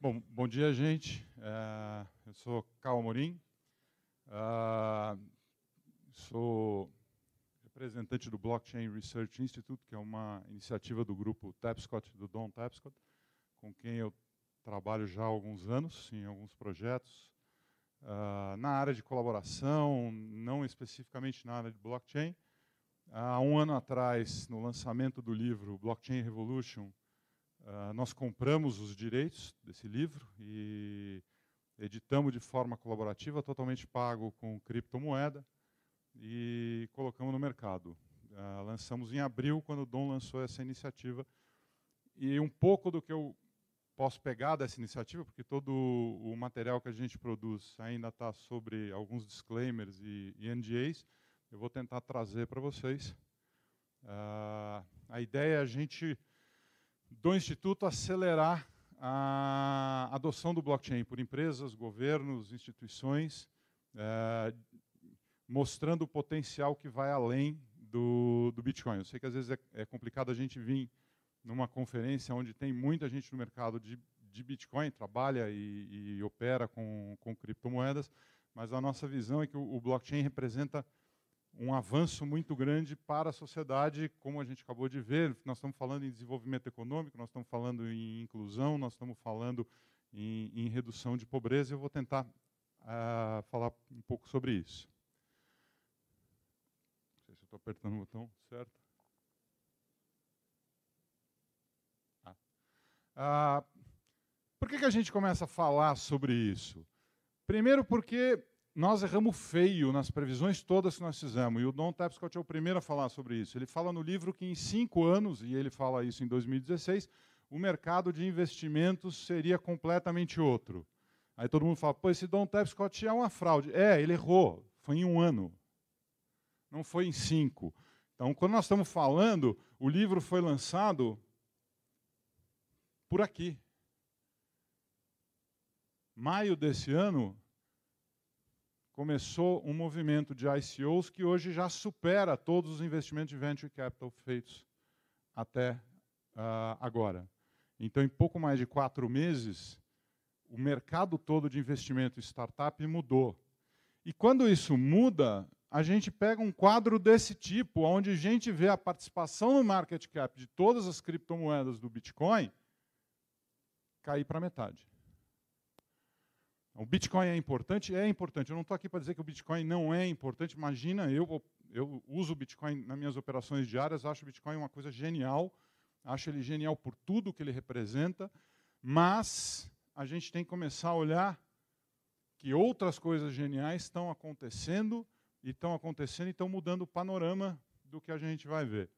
Bom, bom dia, gente. Uh, eu sou Cal Amorim, uh, sou representante do Blockchain Research Institute, que é uma iniciativa do grupo Tapscott, do Don Tapscott, com quem eu trabalho já há alguns anos em alguns projetos uh, na área de colaboração, não especificamente na área de blockchain. Há um ano atrás, no lançamento do livro Blockchain Revolution, ah, nós compramos os direitos desse livro e editamos de forma colaborativa, totalmente pago com criptomoeda e colocamos no mercado. Uh, lançamos em abril, quando o Dom lançou essa iniciativa. E um pouco do que eu posso pegar dessa iniciativa, porque todo o material que a gente produz ainda está sobre alguns disclaimers e, e NDAs, eu vou tentar trazer para vocês. Uh, a ideia é a gente do Instituto acelerar a adoção do blockchain por empresas, governos, instituições, é, mostrando o potencial que vai além do, do Bitcoin. Eu sei que às vezes é, é, complicado a gente vir numa conferência onde tem muita gente no mercado de, de Bitcoin, trabalha e, e opera com, com criptomoedas, mas a nossa visão é que o, o blockchain representa um avanço muito grande para a sociedade, como a gente acabou de ver. Nós estamos falando em desenvolvimento econômico, nós estamos falando em inclusão, nós estamos falando em, em redução de pobreza. Eu vou tentar uh, falar um pouco sobre isso. Não sei se estou apertando o botão certo. Ah. Uh, por que, que a gente começa a falar sobre isso? Primeiro, porque nós erramos feio nas previsões todas que nós fizemos, e o Don Tapscott é o primeiro a falar sobre isso. Ele fala no livro que em cinco anos, e ele fala isso em 2016, o mercado de investimentos seria completamente outro. Aí todo mundo fala, pô, esse Don Tapscott é uma fraude. É, ele errou, foi em um ano, não foi em cinco. Então, quando nós estamos falando, o livro foi lançado por aqui. Maio desse ano, começou um movimento de ICOs que hoje já supera todos os investimentos de venture capital feitos até uh, agora. Então, em pouco mais de quatro meses, o mercado todo de investimento startup mudou. E quando isso muda, a gente pega um quadro desse tipo, onde a gente vê a participação no market cap de todas as criptomoedas do Bitcoin cair para metade. O Bitcoin é importante? É importante. Eu não estou aqui para dizer que o Bitcoin não é importante. Imagina, eu, eu uso o Bitcoin nas minhas operações diárias, acho o Bitcoin uma coisa genial, acho ele genial por tudo que ele representa, mas a gente tem que começar a olhar que outras coisas geniais estão acontecendo e estão acontecendo e estão mudando o panorama do que a gente vai ver.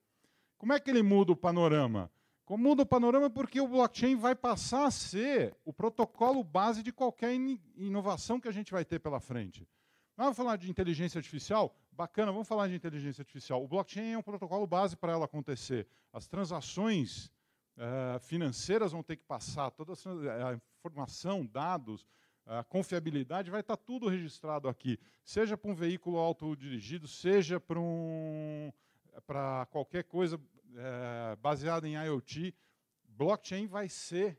Como é que ele muda o panorama? muda o panorama porque o blockchain vai passar a ser o protocolo base de qualquer in inovação que a gente vai ter pela frente. Vamos falar de inteligência artificial? Bacana, vamos falar de inteligência artificial. O blockchain é um protocolo base para ela acontecer. As transações uh, financeiras vão ter que passar, toda eh, a informação, dados, a confiabilidade, vai estar tá tudo registrado aqui. Seja para um veículo autodirigido, seja para um, qualquer coisa é, baseada em IoT, blockchain vai ser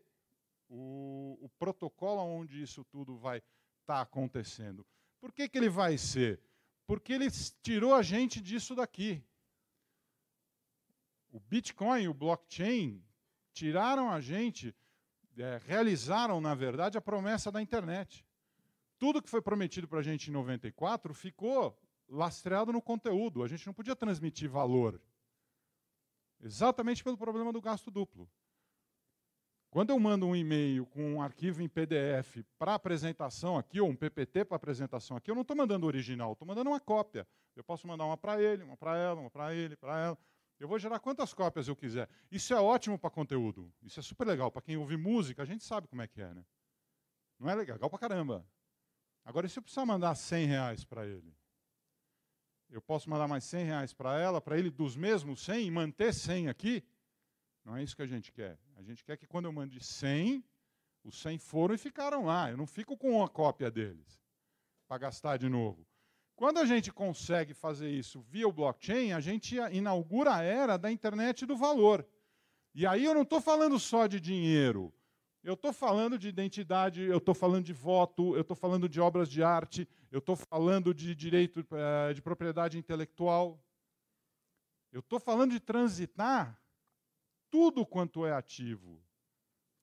o, o protocolo onde isso tudo vai estar tá acontecendo. Por que, que ele vai ser? Porque ele tirou a gente disso daqui. O Bitcoin, o blockchain, tiraram a gente, é, realizaram, na verdade, a promessa da internet. Tudo que foi prometido para a gente em 94 ficou lastreado no conteúdo. A gente não podia transmitir valor Exatamente pelo problema do gasto duplo. Quando eu mando um e-mail com um arquivo em PDF para apresentação aqui, ou um PPT para apresentação aqui, eu não estou mandando o original, estou mandando uma cópia. Eu posso mandar uma para ele, uma para ela, uma para ele, para ela. Eu vou gerar quantas cópias eu quiser. Isso é ótimo para conteúdo. Isso é super legal. Para quem ouve música, a gente sabe como é que é, né? Não é legal, legal para caramba. Agora, e se eu precisar mandar 100 reais para ele? eu posso mandar mais 100 reais para ela, para ele dos mesmos 100 e manter 100 aqui? Não é isso que a gente quer. A gente quer que quando eu mande 100, os 100 foram e ficaram lá. Eu não fico com uma cópia deles para gastar de novo. Quando a gente consegue fazer isso via o blockchain, a gente inaugura a era da internet do valor. E aí eu não estou falando só de dinheiro. Eu estou falando de identidade, eu estou falando de voto, eu estou falando de obras de arte, eu estou falando de direito eh, de propriedade intelectual. Eu estou falando de transitar tudo quanto é ativo,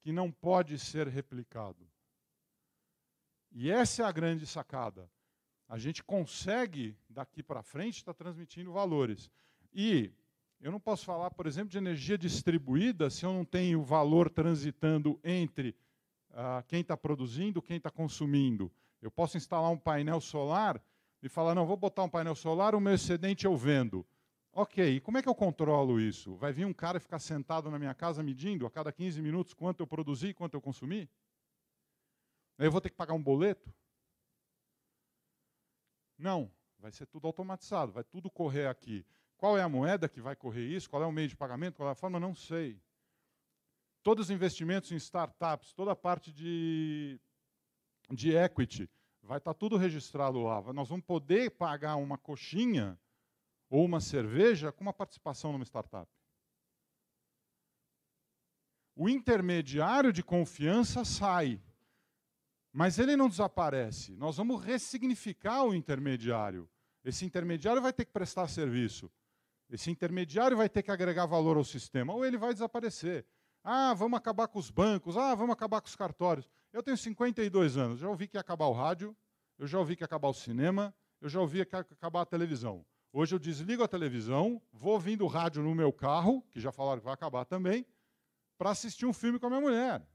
que não pode ser replicado. E essa é a grande sacada. A gente consegue, daqui para frente, estar tá transmitindo valores. E eu não posso falar, por exemplo, de energia distribuída se eu não tenho valor transitando entre ah, quem está produzindo quem está consumindo. Eu posso instalar um painel solar e falar: não, vou botar um painel solar, o meu excedente eu vendo. Ok, e como é que eu controlo isso? Vai vir um cara ficar sentado na minha casa medindo a cada 15 minutos quanto eu produzi e quanto eu consumi? Aí eu vou ter que pagar um boleto? Não, vai ser tudo automatizado, vai tudo correr aqui. Qual é a moeda que vai correr isso? Qual é o meio de pagamento? Qual é a forma? Não sei. Todos os investimentos em startups, toda a parte de, de equity, vai estar tá tudo registrado lá. Nós vamos poder pagar uma coxinha ou uma cerveja com uma participação numa startup. O intermediário de confiança sai, mas ele não desaparece. Nós vamos ressignificar o intermediário. Esse intermediário vai ter que prestar serviço. Esse intermediário vai ter que agregar valor ao sistema, ou ele vai desaparecer. Ah, vamos acabar com os bancos, ah, vamos acabar com os cartórios. Eu tenho 52 anos, já ouvi que ia acabar o rádio, eu já ouvi que ia acabar o cinema, eu já ouvi que ia acabar a televisão. Hoje eu desligo a televisão, vou ouvindo o rádio no meu carro, que já falaram que vai acabar também, para assistir um filme com a minha mulher.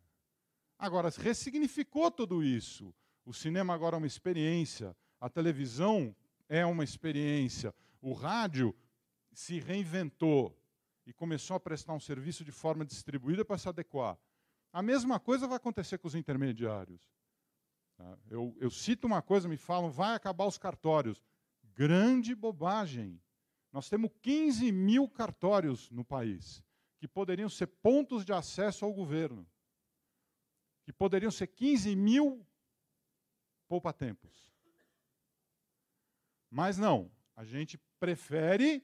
Agora, ressignificou tudo isso. O cinema agora é uma experiência, a televisão é uma experiência, o rádio se reinventou e começou a prestar um serviço de forma distribuída para se adequar. A mesma coisa vai acontecer com os intermediários. Ah, eu, eu cito uma coisa, me falam, vai acabar os cartórios. Grande bobagem. Nós temos 15 mil cartórios no país que poderiam ser pontos de acesso ao governo, que poderiam ser 15 mil poupatempos. Mas não, a gente prefere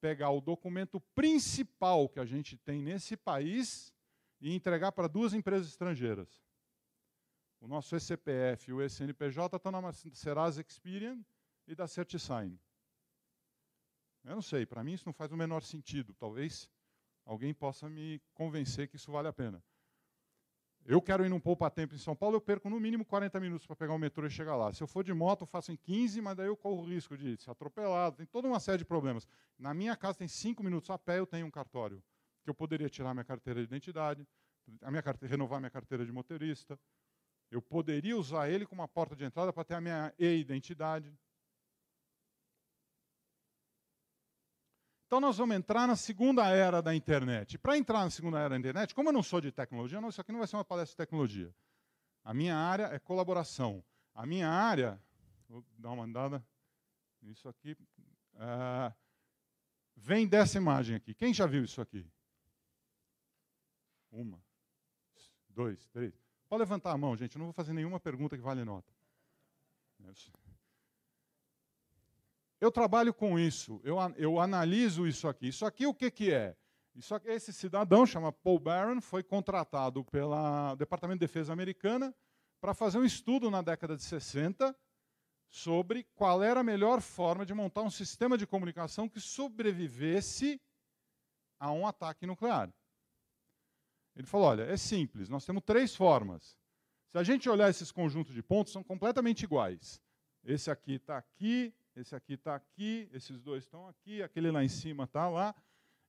pegar o documento principal que a gente tem nesse país e entregar para duas empresas estrangeiras. O nosso ECPF e o ECNPJ estão na Serasa Experian e da CertiSign. Eu não sei, para mim isso não faz o menor sentido. Talvez alguém possa me convencer que isso vale a pena. Eu quero ir num poupa-tempo em São Paulo, eu perco no mínimo 40 minutos para pegar o metrô e chegar lá. Se eu for de moto, eu faço em 15, mas daí eu corro o risco de ser atropelado. Tem toda uma série de problemas. Na minha casa tem 5 minutos a pé, eu tenho um cartório. Que eu poderia tirar minha carteira de identidade, a minha carteira, renovar minha carteira de motorista. Eu poderia usar ele como uma porta de entrada para ter a minha e-identidade. Então nós vamos entrar na segunda era da internet. Para entrar na segunda era da internet, como eu não sou de tecnologia, não, isso aqui não vai ser uma palestra de tecnologia. A minha área é colaboração. A minha área, vou dar uma andada, isso aqui, é, vem dessa imagem aqui. Quem já viu isso aqui? Uma, dois, três. Pode levantar a mão, gente. Eu não vou fazer nenhuma pergunta que vale nota. Isso. Eu trabalho com isso, eu, eu analiso isso aqui. Isso aqui o que, que é? Isso aqui, esse cidadão, chama Paul Barron, foi contratado pelo Departamento de Defesa americana para fazer um estudo na década de 60 sobre qual era a melhor forma de montar um sistema de comunicação que sobrevivesse a um ataque nuclear. Ele falou: olha, é simples, nós temos três formas. Se a gente olhar esses conjuntos de pontos, são completamente iguais. Esse aqui está aqui, esse aqui está aqui, esses dois estão aqui, aquele lá em cima está lá.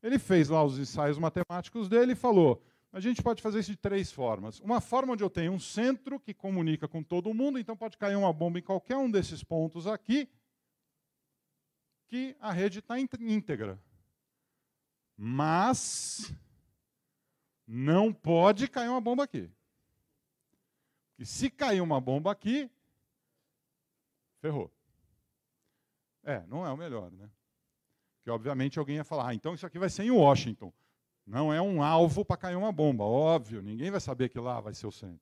Ele fez lá os ensaios matemáticos dele e falou: a gente pode fazer isso de três formas. Uma forma onde eu tenho um centro que comunica com todo mundo, então pode cair uma bomba em qualquer um desses pontos aqui, que a rede está íntegra. Mas não pode cair uma bomba aqui. E se cair uma bomba aqui, ferrou. É, não é o melhor, né? Porque, obviamente, alguém ia falar, ah, então isso aqui vai ser em Washington. Não é um alvo para cair uma bomba, óbvio, ninguém vai saber que lá vai ser o centro.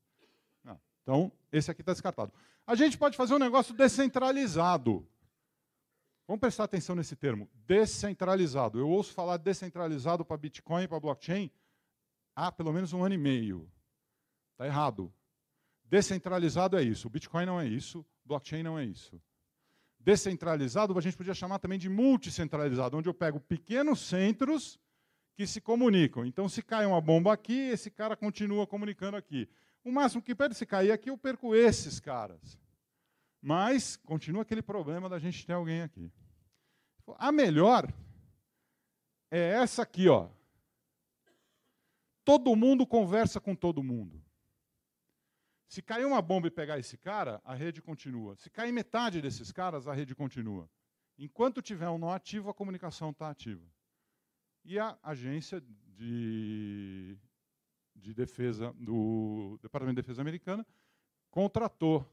Não. Ah, então, esse aqui está descartado. A gente pode fazer um negócio descentralizado. Vamos prestar atenção nesse termo, descentralizado. Eu ouço falar descentralizado para Bitcoin, para blockchain, há pelo menos um ano e meio. Está errado. Descentralizado é isso. O Bitcoin não é isso, blockchain não é isso descentralizado, a gente podia chamar também de multicentralizado, onde eu pego pequenos centros que se comunicam. Então, se cai uma bomba aqui, esse cara continua comunicando aqui. O máximo que pede se cair aqui, eu perco esses caras. Mas continua aquele problema da gente ter alguém aqui. A melhor é essa aqui, ó. Todo mundo conversa com todo mundo. Se cair uma bomba e pegar esse cara, a rede continua. Se cair metade desses caras, a rede continua. Enquanto tiver um nó ativo, a comunicação está ativa. E a agência de, de defesa do Departamento de Defesa americana contratou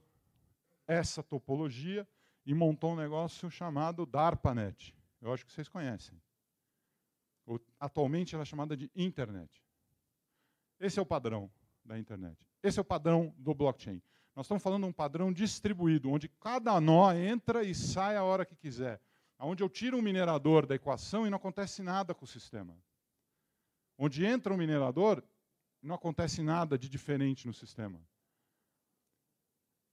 essa topologia e montou um negócio chamado DARPANET. Eu acho que vocês conhecem. Atualmente ela é chamada de internet. Esse é o padrão da internet. Esse é o padrão do blockchain. Nós estamos falando de um padrão distribuído, onde cada nó entra e sai a hora que quiser. Onde eu tiro um minerador da equação e não acontece nada com o sistema. Onde entra um minerador, não acontece nada de diferente no sistema.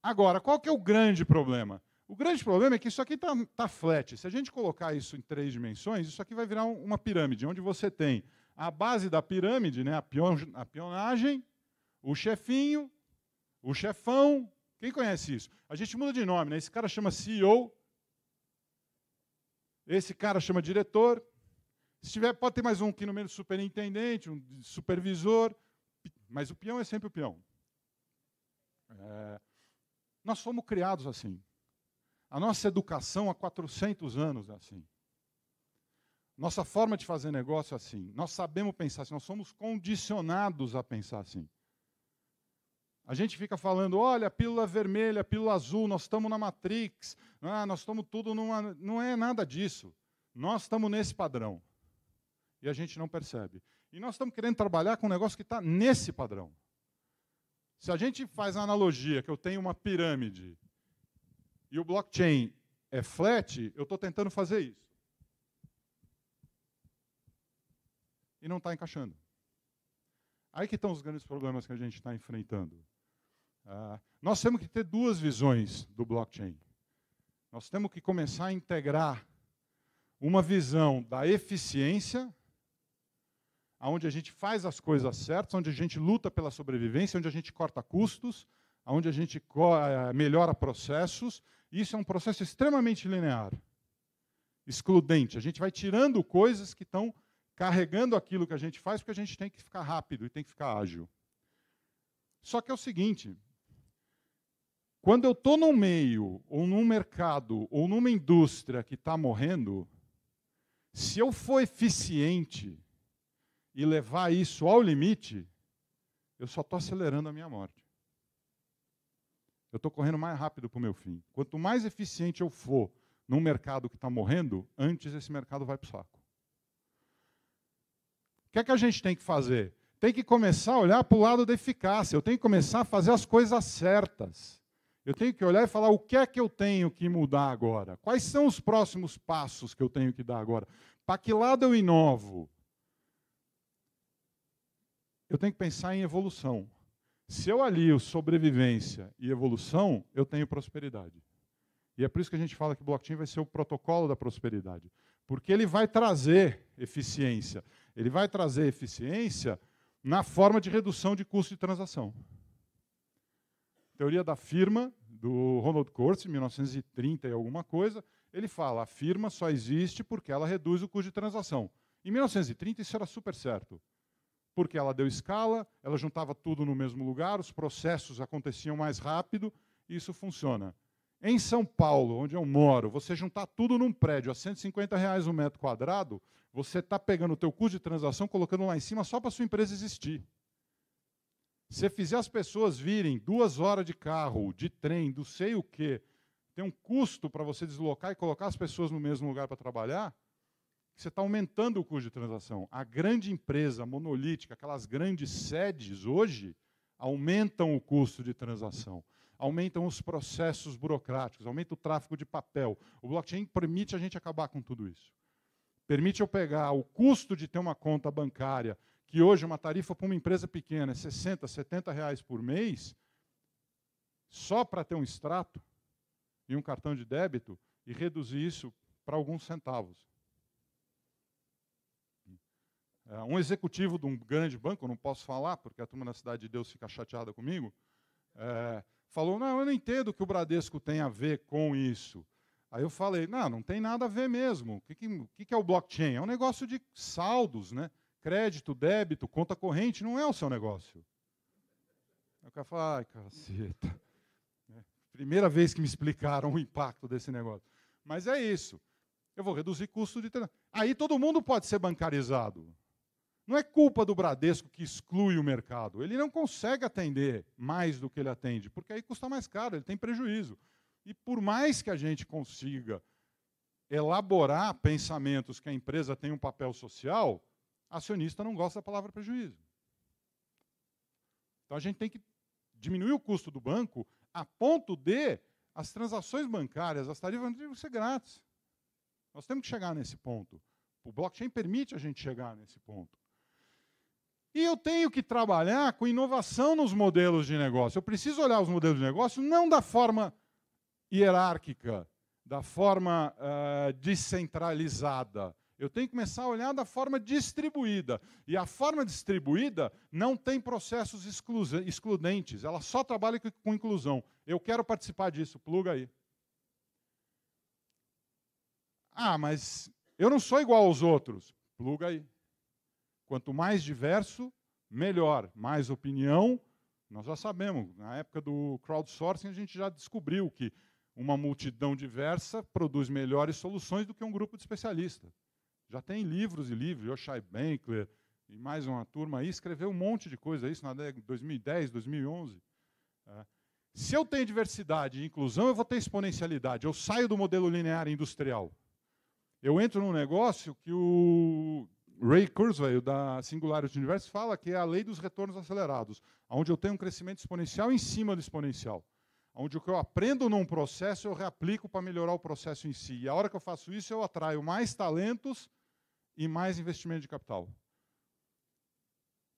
Agora, qual que é o grande problema? O grande problema é que isso aqui está tá flat. Se a gente colocar isso em três dimensões, isso aqui vai virar um, uma pirâmide, onde você tem a base da pirâmide, né, a, pion, a pionagem, o chefinho, o chefão. Quem conhece isso? A gente muda de nome, né? Esse cara chama CEO, esse cara chama diretor. Se tiver, pode ter mais um aqui no meio, superintendente, um supervisor, mas o peão é sempre o peão. É, nós fomos criados assim. A nossa educação há 400 anos é assim. Nossa forma de fazer negócio é assim. Nós sabemos pensar assim, nós somos condicionados a pensar assim. A gente fica falando, olha, pílula vermelha, pílula azul, nós estamos na Matrix, ah, nós estamos tudo numa. Não é nada disso. Nós estamos nesse padrão. E a gente não percebe. E nós estamos querendo trabalhar com um negócio que está nesse padrão. Se a gente faz a analogia que eu tenho uma pirâmide e o blockchain é flat, eu estou tentando fazer isso. E não está encaixando. Aí que estão os grandes problemas que a gente está enfrentando. Ah, nós temos que ter duas visões do blockchain. Nós temos que começar a integrar uma visão da eficiência, onde a gente faz as coisas certas, onde a gente luta pela sobrevivência, onde a gente corta custos, onde a gente eh, melhora processos. Isso é um processo extremamente linear, excludente. A gente vai tirando coisas que estão carregando aquilo que a gente faz, porque a gente tem que ficar rápido e tem que ficar ágil. Só que é o seguinte: quando eu estou num meio, ou num mercado, ou numa indústria que está morrendo, se eu for eficiente e levar isso ao limite, eu só estou acelerando a minha morte. Eu estou correndo mais rápido para o meu fim. Quanto mais eficiente eu for num mercado que está morrendo, antes esse mercado vai para o saco. O que é que a gente tem que fazer? Tem que começar a olhar para o lado da eficácia. Eu tenho que começar a fazer as coisas certas. Eu tenho que olhar e falar o que é que eu tenho que mudar agora? Quais são os próximos passos que eu tenho que dar agora? Para que lado eu inovo? Eu tenho que pensar em evolução. Se eu alio sobrevivência e evolução, eu tenho prosperidade. E é por isso que a gente fala que o blockchain vai ser o protocolo da prosperidade. Porque ele vai trazer eficiência. Ele vai trazer eficiência na forma de redução de custo de transação. Teoria da firma, do Ronald Coase, 1930 e alguma coisa, ele fala: a firma só existe porque ela reduz o custo de transação. Em 1930 isso era super certo, porque ela deu escala, ela juntava tudo no mesmo lugar, os processos aconteciam mais rápido e isso funciona. Em São Paulo, onde eu moro, você juntar tudo num prédio a 150 reais um metro quadrado, você está pegando o teu custo de transação, colocando lá em cima só para sua empresa existir. Se fizer as pessoas virem duas horas de carro, de trem, do sei o quê, tem um custo para você deslocar e colocar as pessoas no mesmo lugar para trabalhar, você está aumentando o custo de transação. A grande empresa monolítica, aquelas grandes sedes hoje, aumentam o custo de transação, aumentam os processos burocráticos, aumenta o tráfego de papel. O blockchain permite a gente acabar com tudo isso. Permite eu pegar o custo de ter uma conta bancária que hoje é uma tarifa para uma empresa pequena é 60, 70 reais por mês, só para ter um extrato e um cartão de débito e reduzir isso para alguns centavos. É, um executivo de um grande banco, eu não posso falar, porque a turma da Cidade de Deus fica chateada comigo, é, falou, não, eu não entendo que o Bradesco tem a ver com isso. Aí eu falei, não, não tem nada a ver mesmo. O que, que, que, é o blockchain? É um negócio de saldos, né? Crédito, débito, conta corrente não é o seu negócio. Aí o cara fala, ai, caceta. É, primeira vez que me explicaram o impacto desse negócio. Mas é isso. Eu vou reduzir custo de treinamento. Aí todo mundo pode ser bancarizado. Não é culpa do Bradesco que exclui o mercado. Ele não consegue atender mais do que ele atende, porque aí custa mais caro, ele tem prejuízo. E por mais que a gente consiga elaborar pensamentos que a empresa tem um papel social, acionista não gosta da palavra prejuízo. Então a gente tem que diminuir o custo do banco a ponto de as transações bancárias, as tarifas não ser grátis. Nós temos que chegar nesse ponto. O blockchain permite a gente chegar nesse ponto. E eu tenho que trabalhar com inovação nos modelos de negócio. Eu preciso olhar os modelos de negócio não da forma hierárquica, da forma uh, descentralizada, eu tenho que começar a olhar da forma distribuída. E a forma distribuída não tem processos excludentes, ela só trabalha com inclusão. Eu quero participar disso, pluga aí. Ah, mas eu não sou igual aos outros. Pluga aí. Quanto mais diverso, melhor. Mais opinião, nós já sabemos. Na época do crowdsourcing, a gente já descobriu que uma multidão diversa produz melhores soluções do que um grupo de especialistas. Já tem livros e livros, Yoshai Benkler e mais uma turma aí, escreveu um monte de coisa, isso na década de 2010, 2011. Se eu tenho diversidade e inclusão, eu vou ter exponencialidade. Eu saio do modelo linear industrial. Eu entro num negócio que o Ray Kurzweil, da Singularity Universe, fala que é a lei dos retornos acelerados, onde eu tenho um crescimento exponencial em cima do exponencial. Onde o que eu aprendo num processo, eu reaplico para melhorar o processo em si. E a hora que eu faço isso, eu atraio mais talentos e mais investimento de capital.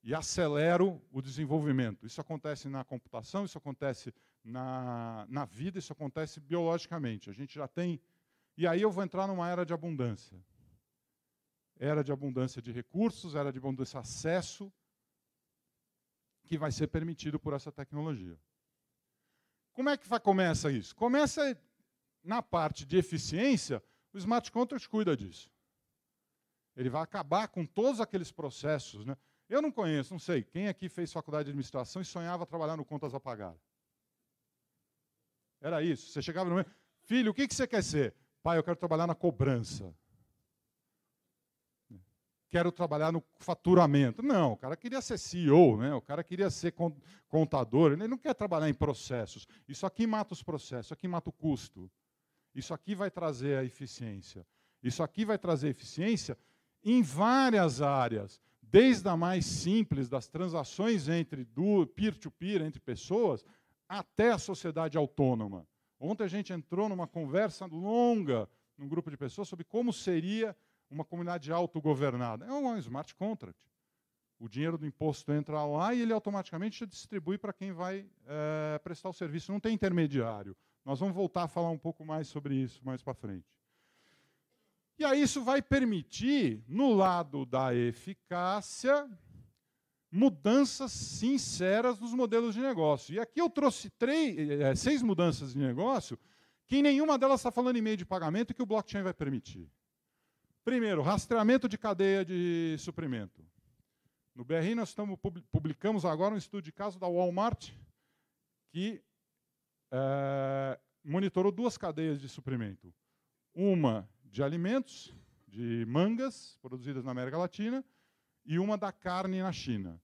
E acelero o desenvolvimento. Isso acontece na computação, isso acontece na, na vida, isso acontece biologicamente. A gente já tem. E aí eu vou entrar numa era de abundância. Era de abundância de recursos, era de abundância de acesso, que vai ser permitido por essa tecnologia. Como é que vai, começa isso? Começa na parte de eficiência, o smart contract cuida disso. Ele vai acabar com todos aqueles processos. Né? Eu não conheço, não sei, quem aqui fez faculdade de administração e sonhava trabalhar no Contas a Pagar? Era isso. Você chegava no meio, filho, o que, que você quer ser? Pai, eu quero trabalhar na cobrança. Quero trabalhar no faturamento. Não, o cara queria ser CEO, né? o cara queria ser contador, ele não quer trabalhar em processos. Isso aqui mata os processos, isso aqui mata o custo. Isso aqui vai trazer a eficiência. Isso aqui vai trazer eficiência em várias áreas, desde a mais simples, das transações entre peer-to-peer, -peer, entre pessoas, até a sociedade autônoma. Ontem a gente entrou numa conversa longa num grupo de pessoas sobre como seria uma comunidade autogovernada. É um smart contract. O dinheiro do imposto entra lá e ele automaticamente distribui para quem vai é, prestar o serviço. Não tem intermediário. Nós vamos voltar a falar um pouco mais sobre isso mais para frente. E aí isso vai permitir, no lado da eficácia, mudanças sinceras nos modelos de negócio. E aqui eu trouxe três, eh, eh, seis mudanças de negócio que nenhuma delas está falando em meio de pagamento que o blockchain vai permitir. Primeiro, rastreamento de cadeia de suprimento. No BRI nós estamos, publicamos agora um estudo de caso da Walmart que é, monitorou duas cadeias de suprimento. Uma de alimentos, de mangas produzidas na América Latina e uma da carne na China.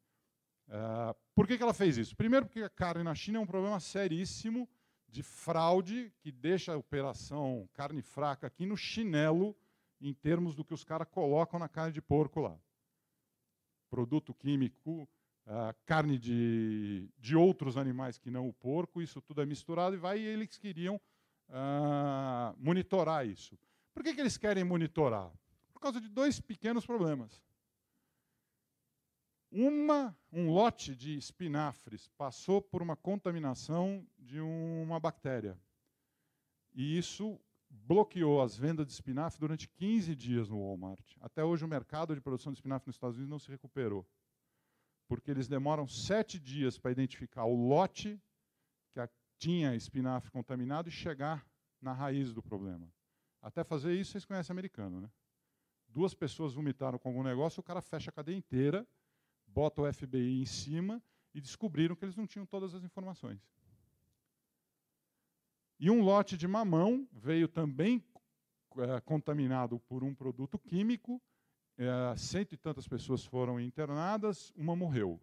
Uh, por que, que ela fez isso? Primeiro, porque a carne na China é um problema seríssimo de fraude que deixa a operação carne fraca aqui no chinelo em termos do que os caras colocam na carne de porco lá. Produto químico, uh, carne de, de outros animais que não o porco, isso tudo é misturado e vai e eles queriam uh, monitorar isso. Por que, que eles querem monitorar? Por causa de dois pequenos problemas. Uma, um lote de espinafres passou por uma contaminação de uma bactéria. E isso bloqueou as vendas de espinafre durante 15 dias no Walmart. Até hoje o mercado de produção de espinafre nos Estados Unidos não se recuperou. Porque eles demoram sete dias para identificar o lote que tinha espinafre contaminado e chegar na raiz do problema. Até fazer isso, vocês conhecem americano, né? Duas pessoas vomitaram com algum negócio, o cara fecha a cadeia inteira, bota o FBI em cima e descobriram que eles não tinham todas as informações. E um lote de mamão veio também é, contaminado por um produto químico, é, cento e tantas pessoas foram internadas, uma morreu.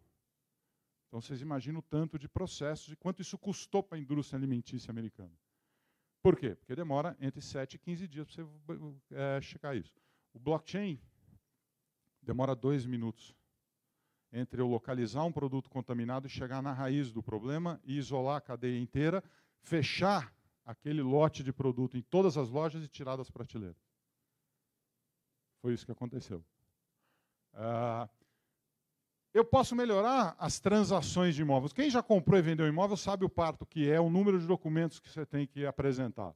Então vocês imaginam o tanto de processos e quanto isso custou para a indústria alimentícia americana. Por quê? Porque demora entre 7 e 15 dias para você é, checar isso. O blockchain demora dois minutos entre eu localizar um produto contaminado e chegar na raiz do problema e isolar a cadeia inteira, fechar aquele lote de produto em todas as lojas e tirar das prateleiras. Foi isso que aconteceu. Ah, eu posso melhorar as transações de imóveis. Quem já comprou e vendeu imóvel sabe o parto que é o número de documentos que você tem que apresentar.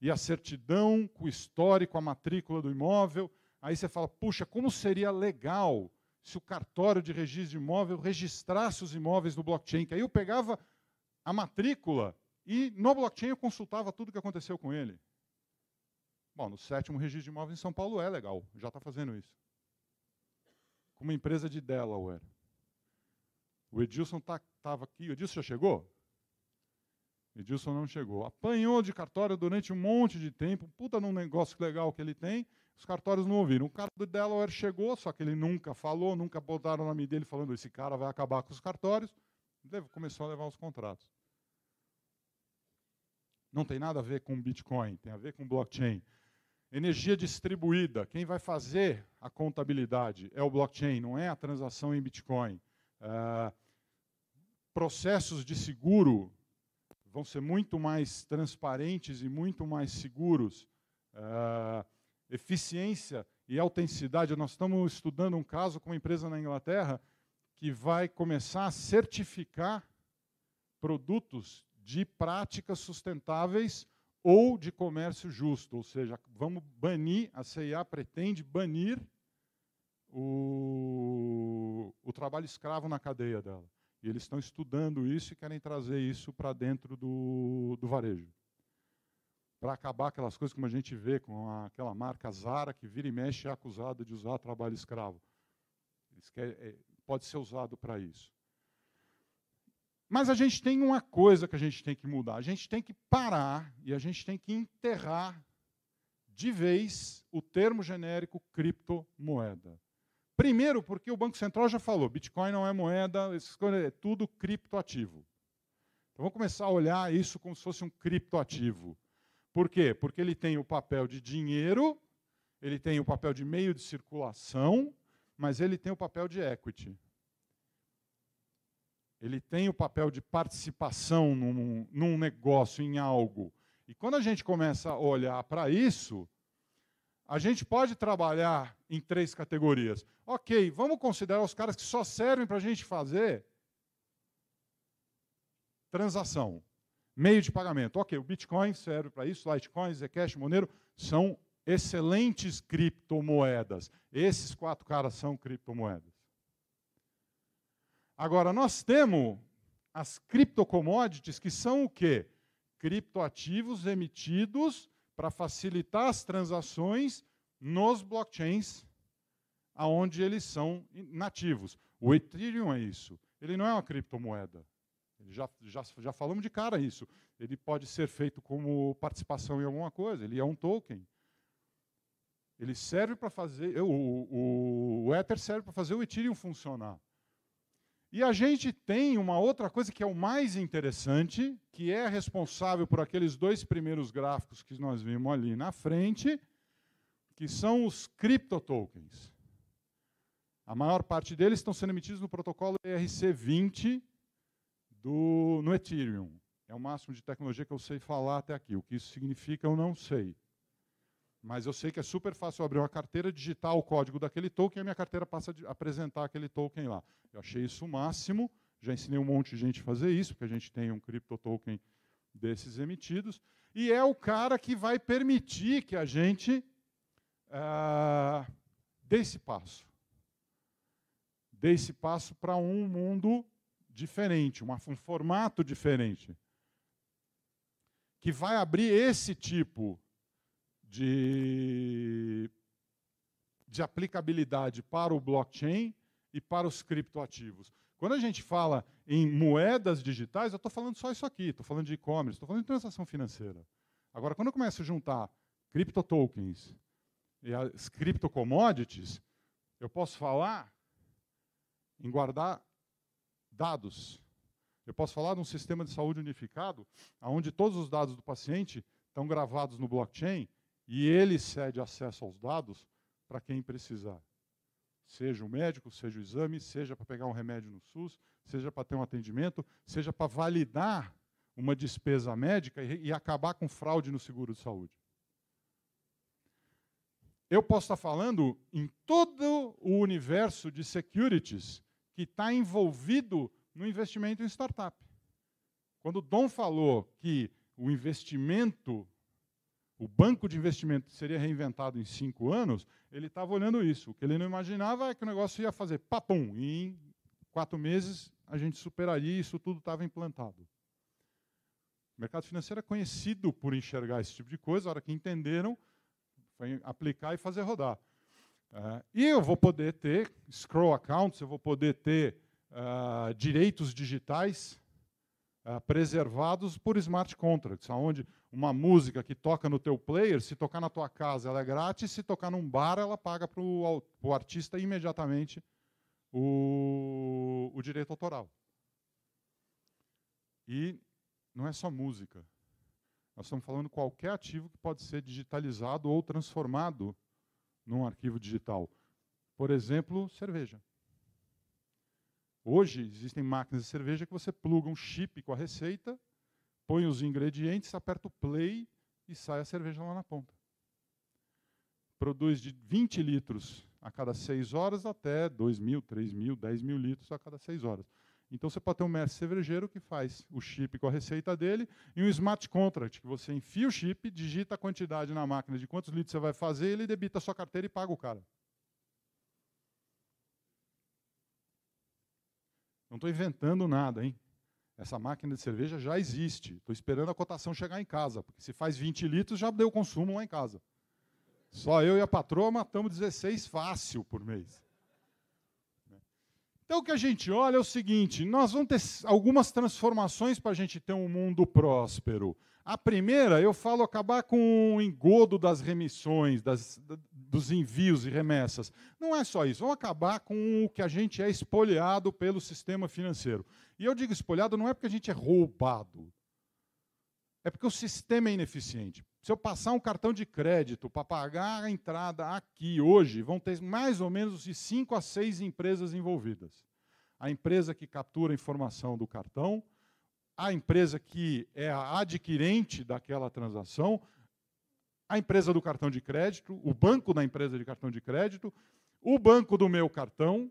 E a certidão, o histórico, a matrícula do imóvel. Aí você fala, puxa, como seria legal se o cartório de registro de imóvel registrasse os imóveis no blockchain. Que aí eu pegava a matrícula e no blockchain eu consultava tudo o que aconteceu com ele. Bom, no sétimo registro de imóveis em São Paulo é legal, já está fazendo isso com uma empresa de Delaware. O Edilson estava tá, aqui. O Edilson já chegou? Edilson não chegou. Apanhou de cartório durante um monte de tempo, puta num negócio legal que ele tem, os cartórios não ouviram. O cara do Delaware chegou, só que ele nunca falou, nunca botaram o nome dele falando esse cara vai acabar com os cartórios. Começou a levar os contratos. Não tem nada a ver com Bitcoin, tem a ver com blockchain. Energia distribuída. Quem vai fazer a contabilidade é o blockchain, não é a transação em Bitcoin. É, processos de seguro vão ser muito mais transparentes e muito mais seguros. É, eficiência e autenticidade. Nós estamos estudando um caso com uma empresa na Inglaterra que vai começar a certificar produtos de práticas sustentáveis ou de comércio justo, ou seja, vamos banir, a CIA pretende banir o, o trabalho escravo na cadeia dela. E eles estão estudando isso e querem trazer isso para dentro do, do varejo. Para acabar aquelas coisas como a gente vê com a, aquela marca Zara, que vira e mexe é acusada de usar trabalho escravo. Querem, é, pode ser usado para isso. Mas a gente tem uma coisa que a gente tem que mudar. A gente tem que parar e a gente tem que enterrar de vez o termo genérico criptomoeda. Primeiro, porque o Banco Central já falou, Bitcoin não é moeda, é tudo criptoativo. Então vamos começar a olhar isso como se fosse um criptoativo. Por quê? Porque ele tem o papel de dinheiro, ele tem o papel de meio de circulação, mas ele tem o papel de equity ele tem o papel de participação num, num negócio, em algo. E quando a gente começa a olhar para isso, a gente pode trabalhar em três categorias. Ok, vamos considerar os caras que só servem para a gente fazer transação, meio de pagamento. Ok, o Bitcoin serve para isso, Litecoin, Zcash, Monero são excelentes criptomoedas. Esses quatro caras são criptomoedas. Agora, nós temos as criptocommodities, que são o quê? Criptoativos emitidos para facilitar as transações nos blockchains aonde eles são nativos. O Ethereum é isso. Ele não é uma criptomoeda. Já, já, já falamos de cara isso. Ele pode ser feito como participação em alguma coisa, ele é um token. Ele serve para fazer. O, o, o Ether serve para fazer o Ethereum funcionar. E a gente tem uma outra coisa que é o mais interessante, que é responsável por aqueles dois primeiros gráficos que nós vimos ali na frente, que são os criptotokens. A maior parte deles estão sendo emitidos no protocolo ERC20 do, no Ethereum. É o máximo de tecnologia que eu sei falar até aqui. O que isso significa, eu não sei. Mas eu sei que é super fácil abrir uma carteira, digitar o código daquele token e a minha carteira passa a apresentar aquele token lá. Eu achei isso o máximo, já ensinei um monte de gente a fazer isso, porque a gente tem um cripto token desses emitidos. E é o cara que vai permitir que a gente ah, dê esse passo. Dê esse passo para um mundo diferente, um formato diferente. Que vai abrir esse tipo de, de aplicabilidade para o blockchain e para os criptoativos. Quando a gente fala em moedas digitais, eu estou falando só isso aqui, estou falando de e-commerce, estou falando de transação financeira. Agora, quando eu começo a juntar cripto tokens e as commodities, eu posso falar em guardar dados. Eu posso falar de um sistema de saúde unificado, onde todos os dados do paciente estão gravados no blockchain e ele cede acesso aos dados para quem precisar. Seja o médico, seja o exame, seja para pegar um remédio no SUS, seja para ter um atendimento, seja para validar uma despesa médica e, e acabar com fraude no seguro de saúde. Eu posso estar falando em todo o universo de securities que está envolvido no investimento em startup. Quando o Dom falou que o investimento o banco de investimento seria reinventado em cinco anos, ele estava olhando isso. O que ele não imaginava é que o negócio ia fazer papum, e em quatro meses a gente superaria, isso tudo estava implantado. O mercado financeiro é conhecido por enxergar esse tipo de coisa, a hora que entenderam, foi aplicar e fazer rodar. Uh, e eu vou poder ter scroll accounts, eu vou poder ter uh, direitos digitais, ah, preservados por smart contracts, onde uma música que toca no teu player, se tocar na tua casa ela é grátis, se tocar num bar ela paga para o artista imediatamente o, o direito autoral. E não é só música. Nós estamos falando qualquer ativo que pode ser digitalizado ou transformado num arquivo digital. Por exemplo, cerveja. Hoje existem máquinas de cerveja que você pluga um chip com a receita, põe os ingredientes, aperta o play e sai a cerveja lá na ponta. Produz de 20 litros a cada 6 horas até 2 mil, 3 mil, 10 mil litros a cada 6 horas. Então você pode ter um mestre cervejeiro que faz o chip com a receita dele e um smart contract, que você enfia o chip, digita a quantidade na máquina de quantos litros você vai fazer, ele debita a sua carteira e paga o cara. Não estou inventando nada, hein? Essa máquina de cerveja já existe. Estou esperando a cotação chegar em casa, porque se faz 20 litros já deu consumo lá em casa. Só eu e a patroa matamos 16 fácil por mês. Então, o que a gente olha é o seguinte: nós vamos ter algumas transformações para a gente ter um mundo próspero. A primeira, eu falo acabar com o engodo das remissões, das, dos envios e remessas. Não é só isso, vamos acabar com o que a gente é espolhado pelo sistema financeiro. E eu digo espolhado não é porque a gente é roubado, é porque o sistema é ineficiente. Se eu passar um cartão de crédito para pagar a entrada aqui hoje, vão ter mais ou menos de 5 a 6 empresas envolvidas. A empresa que captura a informação do cartão, a empresa que é a adquirente daquela transação, a empresa do cartão de crédito, o banco da empresa de cartão de crédito, o banco do meu cartão.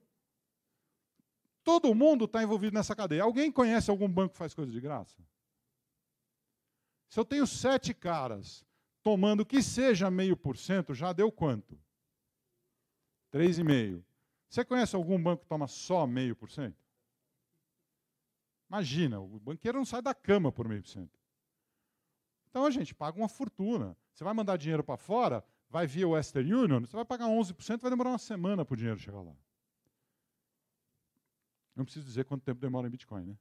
Todo mundo está envolvido nessa cadeia. Alguém conhece algum banco que faz coisa de graça? Se eu tenho sete caras tomando que seja meio por cento, já deu quanto? 3,5%. Você conhece algum banco que toma só meio por cento? Imagina, o banqueiro não sai da cama por meio por cento. Então a gente paga uma fortuna. Você vai mandar dinheiro para fora, vai via Western Union, você vai pagar 11%, vai demorar uma semana para o dinheiro chegar lá. Não preciso dizer quanto tempo demora em Bitcoin, né?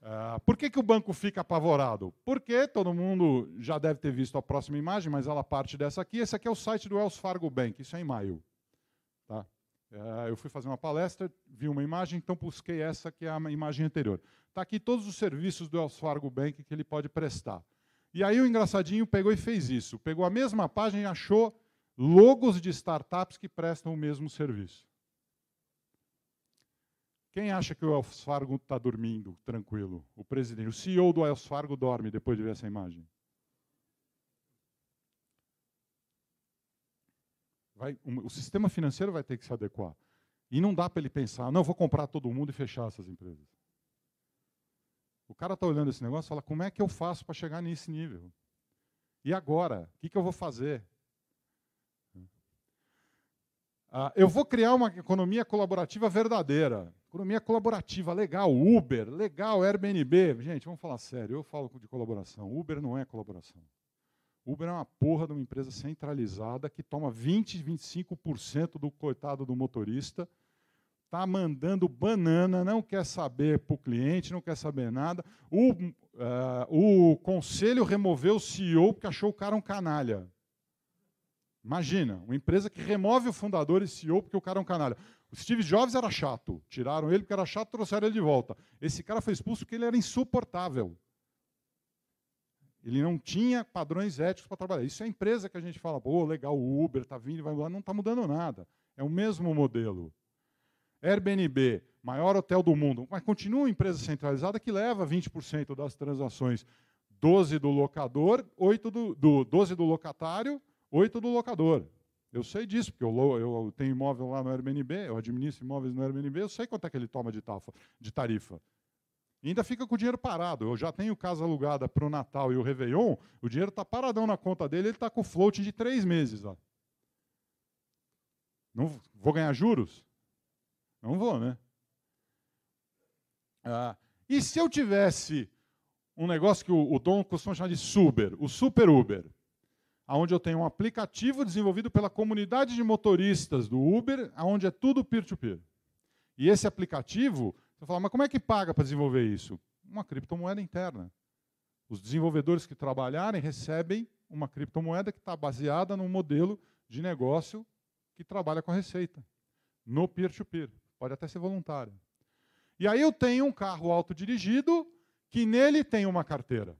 Uh, por que, que o banco fica apavorado? Porque todo mundo já deve ter visto a próxima imagem, mas ela parte dessa aqui. Esse aqui é o site do Wells Fargo Bank, isso é em maio. Tá? Uh, eu fui fazer uma palestra, vi uma imagem, então busquei essa que é a imagem anterior. Está aqui todos os serviços do Wells Fargo Bank que ele pode prestar. E aí o engraçadinho pegou e fez isso. Pegou a mesma página e achou logos de startups que prestam o mesmo serviço. Quem acha que o Wells Fargo está dormindo tranquilo? O presidente. O CEO do Wells Fargo dorme depois de ver essa imagem. Vai, o sistema financeiro vai ter que se adequar. E não dá para ele pensar, não, vou comprar todo mundo e fechar essas empresas. O cara está olhando esse negócio e fala, como é que eu faço para chegar nesse nível? E agora? O que, que eu vou fazer? Ah, eu vou criar uma economia colaborativa verdadeira. Economia colaborativa, legal. Uber, legal. Airbnb. Gente, vamos falar sério. Eu falo de colaboração. Uber não é colaboração. Uber é uma porra de uma empresa centralizada que toma 20, 25% do coitado do motorista, tá mandando banana, não quer saber para o cliente, não quer saber nada. O, uh, o conselho removeu o CEO porque achou o cara um canalha. Imagina, uma empresa que remove o fundador e CEO porque o cara é um canalha. O Steve Jobs era chato. Tiraram ele porque era chato, trouxeram ele de volta. Esse cara foi expulso porque ele era insuportável. Ele não tinha padrões éticos para trabalhar. Isso é a empresa que a gente fala, pô, legal, o Uber está vindo, vai lá, não está mudando nada. É o mesmo modelo. Airbnb, maior hotel do mundo, mas continua uma empresa centralizada que leva 20% das transações. 12 do locador, 8 do, do 12 do locatário, 8 do locador. Eu sei disso, porque eu, eu tenho imóvel lá no Airbnb, eu administro imóveis no Airbnb, eu sei quanto é que ele toma de, tafa, de tarifa. E ainda fica com o dinheiro parado. Eu já tenho casa alugada para o Natal e o Réveillon, o dinheiro está paradão na conta dele, ele está com float de três meses lá. Não vou ganhar juros? Não vou, né? Ah, e se eu tivesse um negócio que o, o Dom costuma chamar de super, o super Uber? onde eu tenho um aplicativo desenvolvido pela comunidade de motoristas do Uber, onde é tudo peer-to-peer. E esse aplicativo, você fala, mas como é que paga para desenvolver isso? Uma criptomoeda interna. Os desenvolvedores que trabalharem recebem uma criptomoeda que está baseada num modelo de negócio que trabalha com a receita, no peer to -peer. Pode até ser voluntário. E aí eu tenho um carro autodirigido que nele tem uma carteira.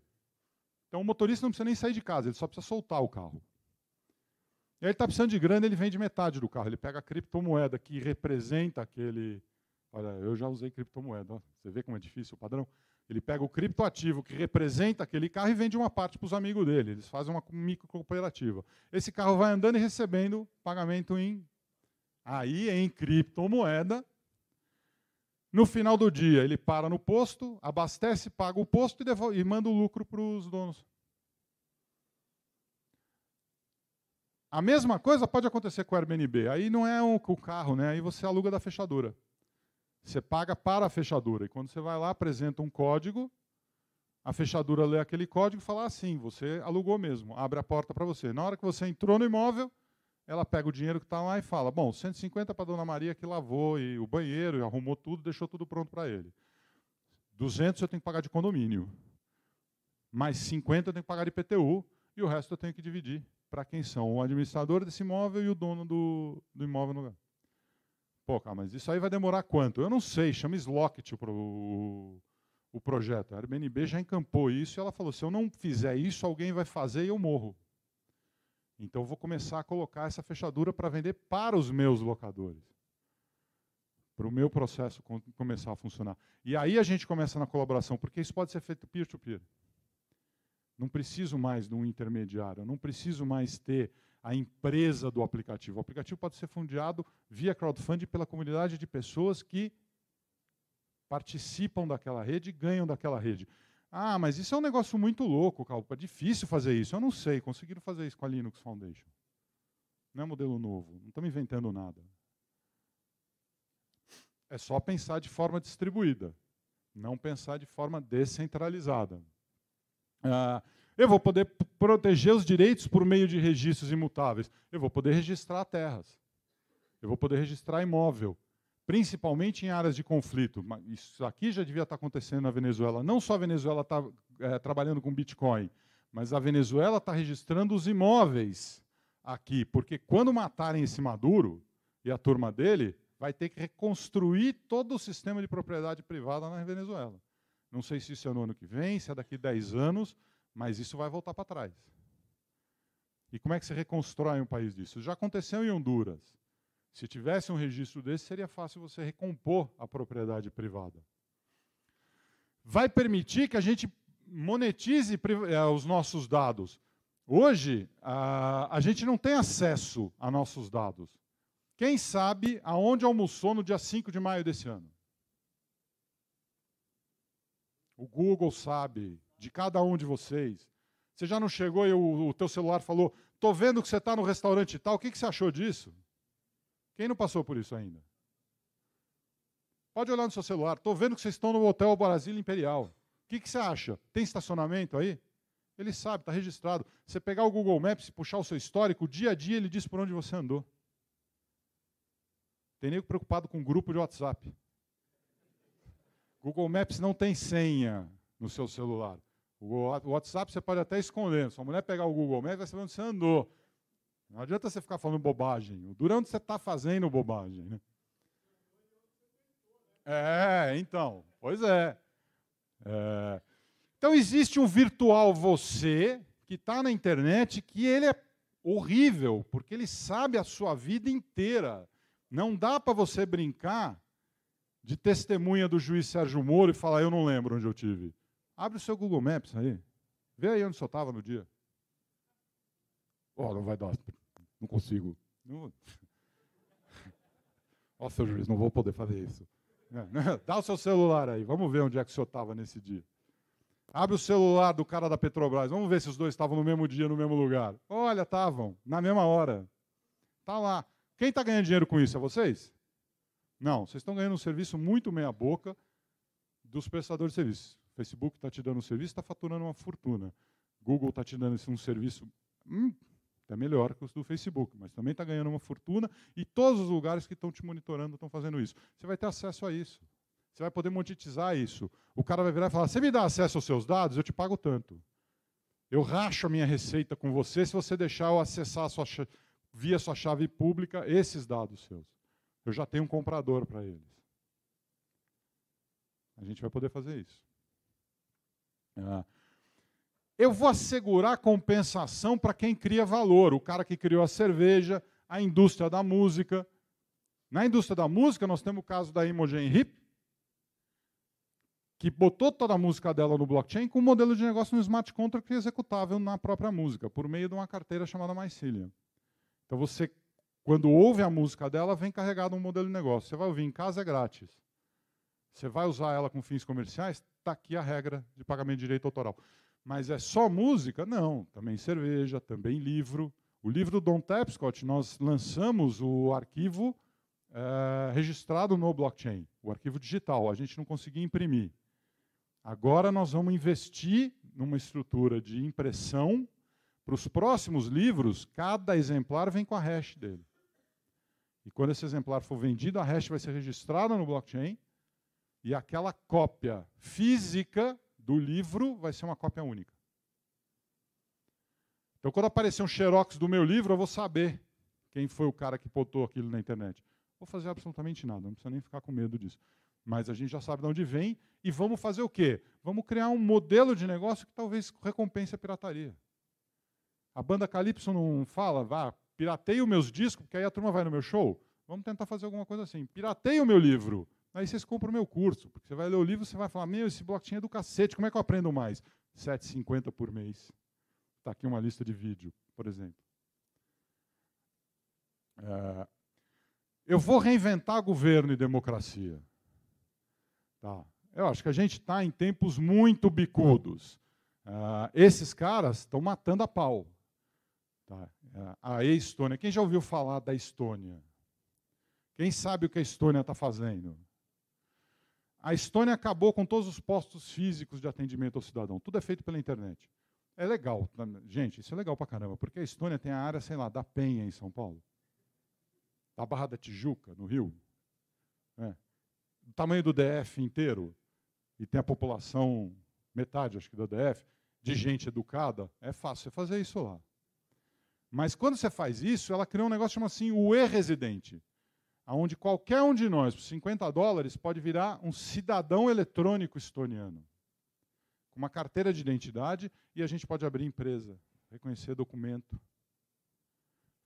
Então o motorista não precisa nem sair de casa, ele só precisa soltar o carro. E aí ele está precisando de grana, ele vende metade do carro. Ele pega a criptomoeda que representa aquele. Olha, eu já usei criptomoeda, você vê como é difícil o padrão. Ele pega o criptoativo que representa aquele carro e vende uma parte para os amigos dele. Eles fazem uma micro cooperativa. Esse carro vai andando e recebendo pagamento em. Aí em criptomoeda no final do dia, ele para no posto, abastece, paga o posto e, devolve, e manda o lucro para os donos. A mesma coisa pode acontecer com o Airbnb. Aí não é o um, carro, né? aí você aluga da fechadura. Você paga para a fechadura. E quando você vai lá, apresenta um código, a fechadura lê aquele código e fala assim: você alugou mesmo, abre a porta para você. Na hora que você entrou no imóvel, ela pega o dinheiro que está lá e fala: Bom, 150 para a dona Maria que lavou e o banheiro, e arrumou tudo, deixou tudo pronto para ele. 200 eu tenho que pagar de condomínio. Mais 50 eu tenho que pagar de PTU e o resto eu tenho que dividir para quem são o administrador desse imóvel e o dono do, do imóvel no lugar. Pô, cara, mas isso aí vai demorar quanto? Eu não sei, chama Slocket o, o projeto. A Airbnb já encampou isso e ela falou: se eu não fizer isso, alguém vai fazer e eu morro. Então eu vou começar a colocar essa fechadura para vender para os meus locadores. Para o meu processo começar a funcionar. E aí a gente começa na colaboração, porque isso pode ser feito peer-to-peer. -peer. Não preciso mais de um intermediário, não preciso mais ter a empresa do aplicativo. O aplicativo pode ser fundeado via crowdfunding pela comunidade de pessoas que participam daquela rede e ganham daquela rede. Ah, mas isso é um negócio muito louco, Calpa. É difícil fazer isso. Eu não sei. Conseguiram fazer isso com a Linux Foundation. Não é modelo novo. Não estamos inventando nada. É só pensar de forma distribuída, não pensar de forma descentralizada. Ah, eu vou poder proteger os direitos por meio de registros imutáveis. Eu vou poder registrar terras. Eu vou poder registrar imóvel principalmente em áreas de conflito. Isso aqui já devia estar acontecendo na Venezuela. Não só a Venezuela está é, eh, trabalhando com Bitcoin, mas a Venezuela está registrando os imóveis aqui, porque quando matarem esse Maduro e a turma dele, vai ter que reconstruir todo o sistema de propriedade privada na Venezuela. Não sei se isso é no ano que vem, se é daqui a 10 anos, mas isso vai voltar para trás. E como é que se reconstrói um país disso? Já aconteceu em Honduras. Se tivesse um registro desse, seria fácil você recompor a propriedade privada. Vai permitir que a gente monetize eh, os nossos dados. Hoje, a, gente não tem acesso a nossos dados. Quem sabe aonde almoçou no dia 5 de maio desse ano? O Google sabe de cada um de vocês. Você já não chegou e o, teu celular falou: "Tô vendo que você está no restaurante e tal. O que, que você achou disso?" Quem não passou por isso ainda? Pode olhar no seu celular. Estou vendo que vocês estão no Hotel Brasília Imperial. O que, que você acha? Tem estacionamento aí? Ele sabe, está registrado. Você pegar o Google Maps e puxar o seu histórico, dia a dia ele diz por onde você andou. Tem nego preocupado com grupo de WhatsApp. Google Maps não tem senha no seu celular. O WhatsApp você pode até esconder. Sua mulher pegar o Google Maps vai saber onde você andou. Não adianta você ficar falando bobagem. O você está fazendo bobagem. Né? É, então. Pois é. é. Então existe um virtual você que está na internet que ele é horrível, porque ele sabe a sua vida inteira. Não dá para você brincar de testemunha do juiz Sérgio Moro e falar, eu não lembro onde eu tive. Abre o seu Google Maps aí. Vê aí onde eu estava no dia. Ó, oh, não vai dar. Não consigo. Não. seu juiz, não vou poder fazer isso. Dá o seu celular aí, vamos ver onde é que o senhor estava nesse dia. Abre o celular do cara da Petrobras, vamos ver se os dois estavam no mesmo dia, no mesmo lugar. Olha, estavam, na mesma hora. Tá lá. Quem está ganhando dinheiro com isso? É vocês? Não, vocês estão ganhando um serviço muito meia-boca dos prestadores de serviço. Facebook está te dando um serviço, está faturando uma fortuna. Google está te dando um serviço hum, até melhor que os do Facebook, mas também está ganhando uma fortuna e todos os lugares que estão te monitorando estão fazendo isso. Você vai ter acesso a isso. Você vai poder monetizar isso. O cara vai virar e falar: você me dá acesso aos seus dados, eu te pago tanto. Eu racho a minha receita com você se você deixar eu acessar sua, via sua chave pública esses dados seus. Eu já tenho um comprador para eles. A gente vai poder fazer isso. Ah. Eu vou assegurar compensação para quem cria valor, o cara que criou a cerveja, a indústria da música. Na indústria da música, nós temos o caso da Imogen Hip, que botou toda a música dela no blockchain com um modelo de negócio no smart contract é executável na própria música, por meio de uma carteira chamada Mycelium. Então você, quando ouve a música dela, vem carregado um modelo de negócio. Você vai ouvir em casa, é grátis. Você vai usar ela com fins comerciais, está aqui a regra de pagamento de direito autoral mas é só música? Não, também cerveja, também livro. O livro do Don Tapscott, nós lançamos o arquivo é, registrado no blockchain, o arquivo digital, a gente não conseguia imprimir. Agora nós vamos investir numa estrutura de impressão para os próximos livros, cada exemplar vem com a hash dele. E quando esse exemplar for vendido, a hash vai ser registrada no blockchain e aquela cópia física do livro vai ser uma cópia única. Então, quando aparecer um xerox do meu livro, eu vou saber quem foi o cara que botou aquilo na internet. Vou fazer absolutamente nada, não precisa nem ficar com medo disso. Mas a gente já sabe de onde vem e vamos fazer o quê? Vamos criar um modelo de negócio que talvez recompense a pirataria. A banda Calypso não fala, vá, pirateia os meus discos, porque aí a turma vai no meu show. Vamos tentar fazer alguma coisa assim. Pirateia o meu livro. Aí vocês compram o meu curso, porque você vai ler o livro, você vai falar: "Meu, esse blockchain é do cacete, como é que eu aprendo mais?" 7,50 por mês. Está aqui uma lista de vídeo, por exemplo. É, eu vou reinventar governo e democracia. Tá. Eu acho que a gente está em tempos muito bicudos. É, esses caras estão matando a pau. Tá. É, a Estônia. Quem já ouviu falar da Estônia? Quem sabe o que a Estônia está fazendo? A Estônia acabou com todos os postos físicos de atendimento ao cidadão. Tudo é feito pela internet. É legal. Tá? Gente, isso é legal pra caramba, porque a Estônia tem a área, sei lá, da Penha em São Paulo. Da Barra da Tijuca, no Rio. É. tamanho do DF inteiro. E tem a população, metade, acho que, do DF, de gente educada. É fácil você fazer isso lá. Mas quando você faz isso, ela cria um negócio que chama assim o e-residente onde qualquer um de nós, por 50 dólares, pode virar um cidadão eletrônico estoniano, com uma carteira de identidade, e a gente pode abrir empresa, reconhecer documento,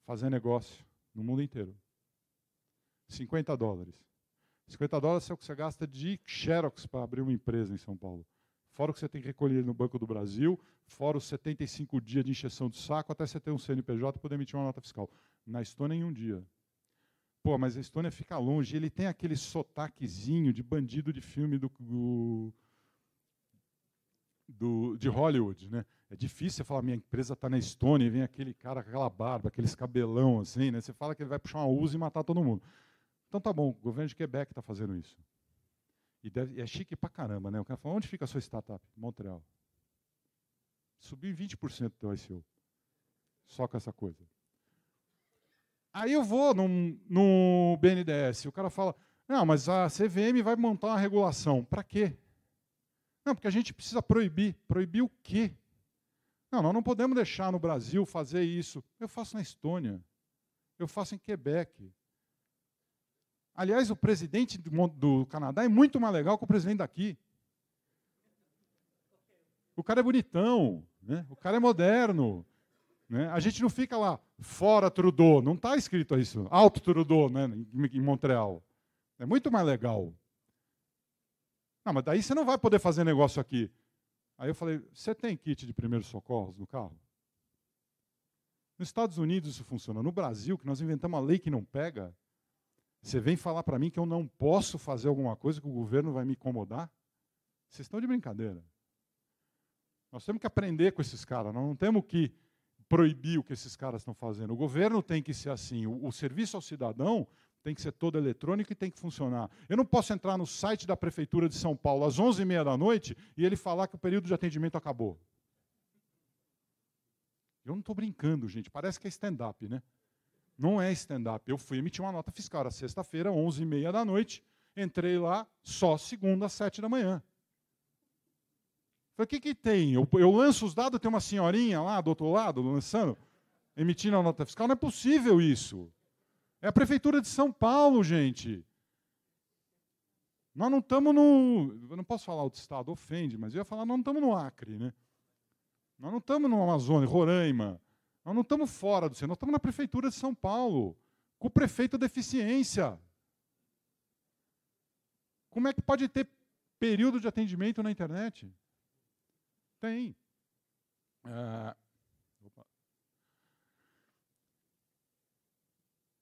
fazer negócio no mundo inteiro. 50 dólares. 50 dólares é o que você gasta de xerox para abrir uma empresa em São Paulo. Fora o que você tem que recolher no Banco do Brasil, fora os 75 dias de injeção de saco, até você ter um CNPJ e poder emitir uma nota fiscal. Na Estônia, em um dia. Pô, mas a Estônia fica longe. Ele tem aquele sotaquezinho de bandido de filme do, do, do de Hollywood, né? É difícil você falar, minha empresa está na Estônia, e vem aquele cara com aquela barba, aqueles cabelão assim, né? Você fala que ele vai puxar uma usa e matar todo mundo. Então tá bom, o governo de Quebec está fazendo isso. E, deve, é chique pra caramba, né? O cara fala, onde fica a sua startup? Montreal. Subiu em 20% do ICO. Só com essa coisa. Aí eu vou no BNDES, o cara fala, não, mas a CVM vai montar uma regulação. Para quê? Não, porque a gente precisa proibir. Proibir o quê? Não, nós não podemos deixar no Brasil fazer isso. Eu faço na Estônia. Eu faço em Quebec. Aliás, o presidente do, do Canadá é muito mais legal que o presidente daqui. O cara é bonitão, né? o cara é moderno. Né? A gente não fica lá, fora Trudeau, não está escrito isso, alto Trudeau né, em Montreal. É muito mais legal. Não, mas daí você não vai poder fazer negócio aqui. Aí eu falei, você tem kit de primeiros socorros no carro? Nos Estados Unidos isso funciona. No Brasil, que nós inventamos uma lei que não pega, você vem falar para mim que eu não posso fazer alguma coisa que o governo vai me incomodar? Vocês estão de brincadeira. Nós temos que aprender com esses caras. Nós não temos que proibir o que esses caras estão fazendo. O governo tem que ser assim. O, o, serviço ao cidadão tem que ser todo eletrônico e tem que funcionar. Eu não posso entrar no site da Prefeitura de São Paulo às 11h30 da noite e ele falar que o período de atendimento acabou. Eu não estou brincando, gente. Parece que é stand-up, né? Não é stand-up. Eu fui emitir uma nota fiscal Era sexta-feira, 11h30 da noite. Entrei lá só segunda às 7 da manhã. Falei, o que, que tem? Eu, eu lanço os dados, tem uma senhorinha lá do outro lado lançando, emitindo a nota fiscal. Não é possível isso. É a Prefeitura de São Paulo, gente. Nós não estamos no. Eu não posso falar outro estado, ofende, mas eu ia falar, nós não estamos no Acre, né? Nós não estamos no Amazônia, Roraima. Nós não estamos fora do centro, nós estamos na Prefeitura de São Paulo, com o prefeito da eficiência. Como é que pode ter período de atendimento na internet? Tem. Ah,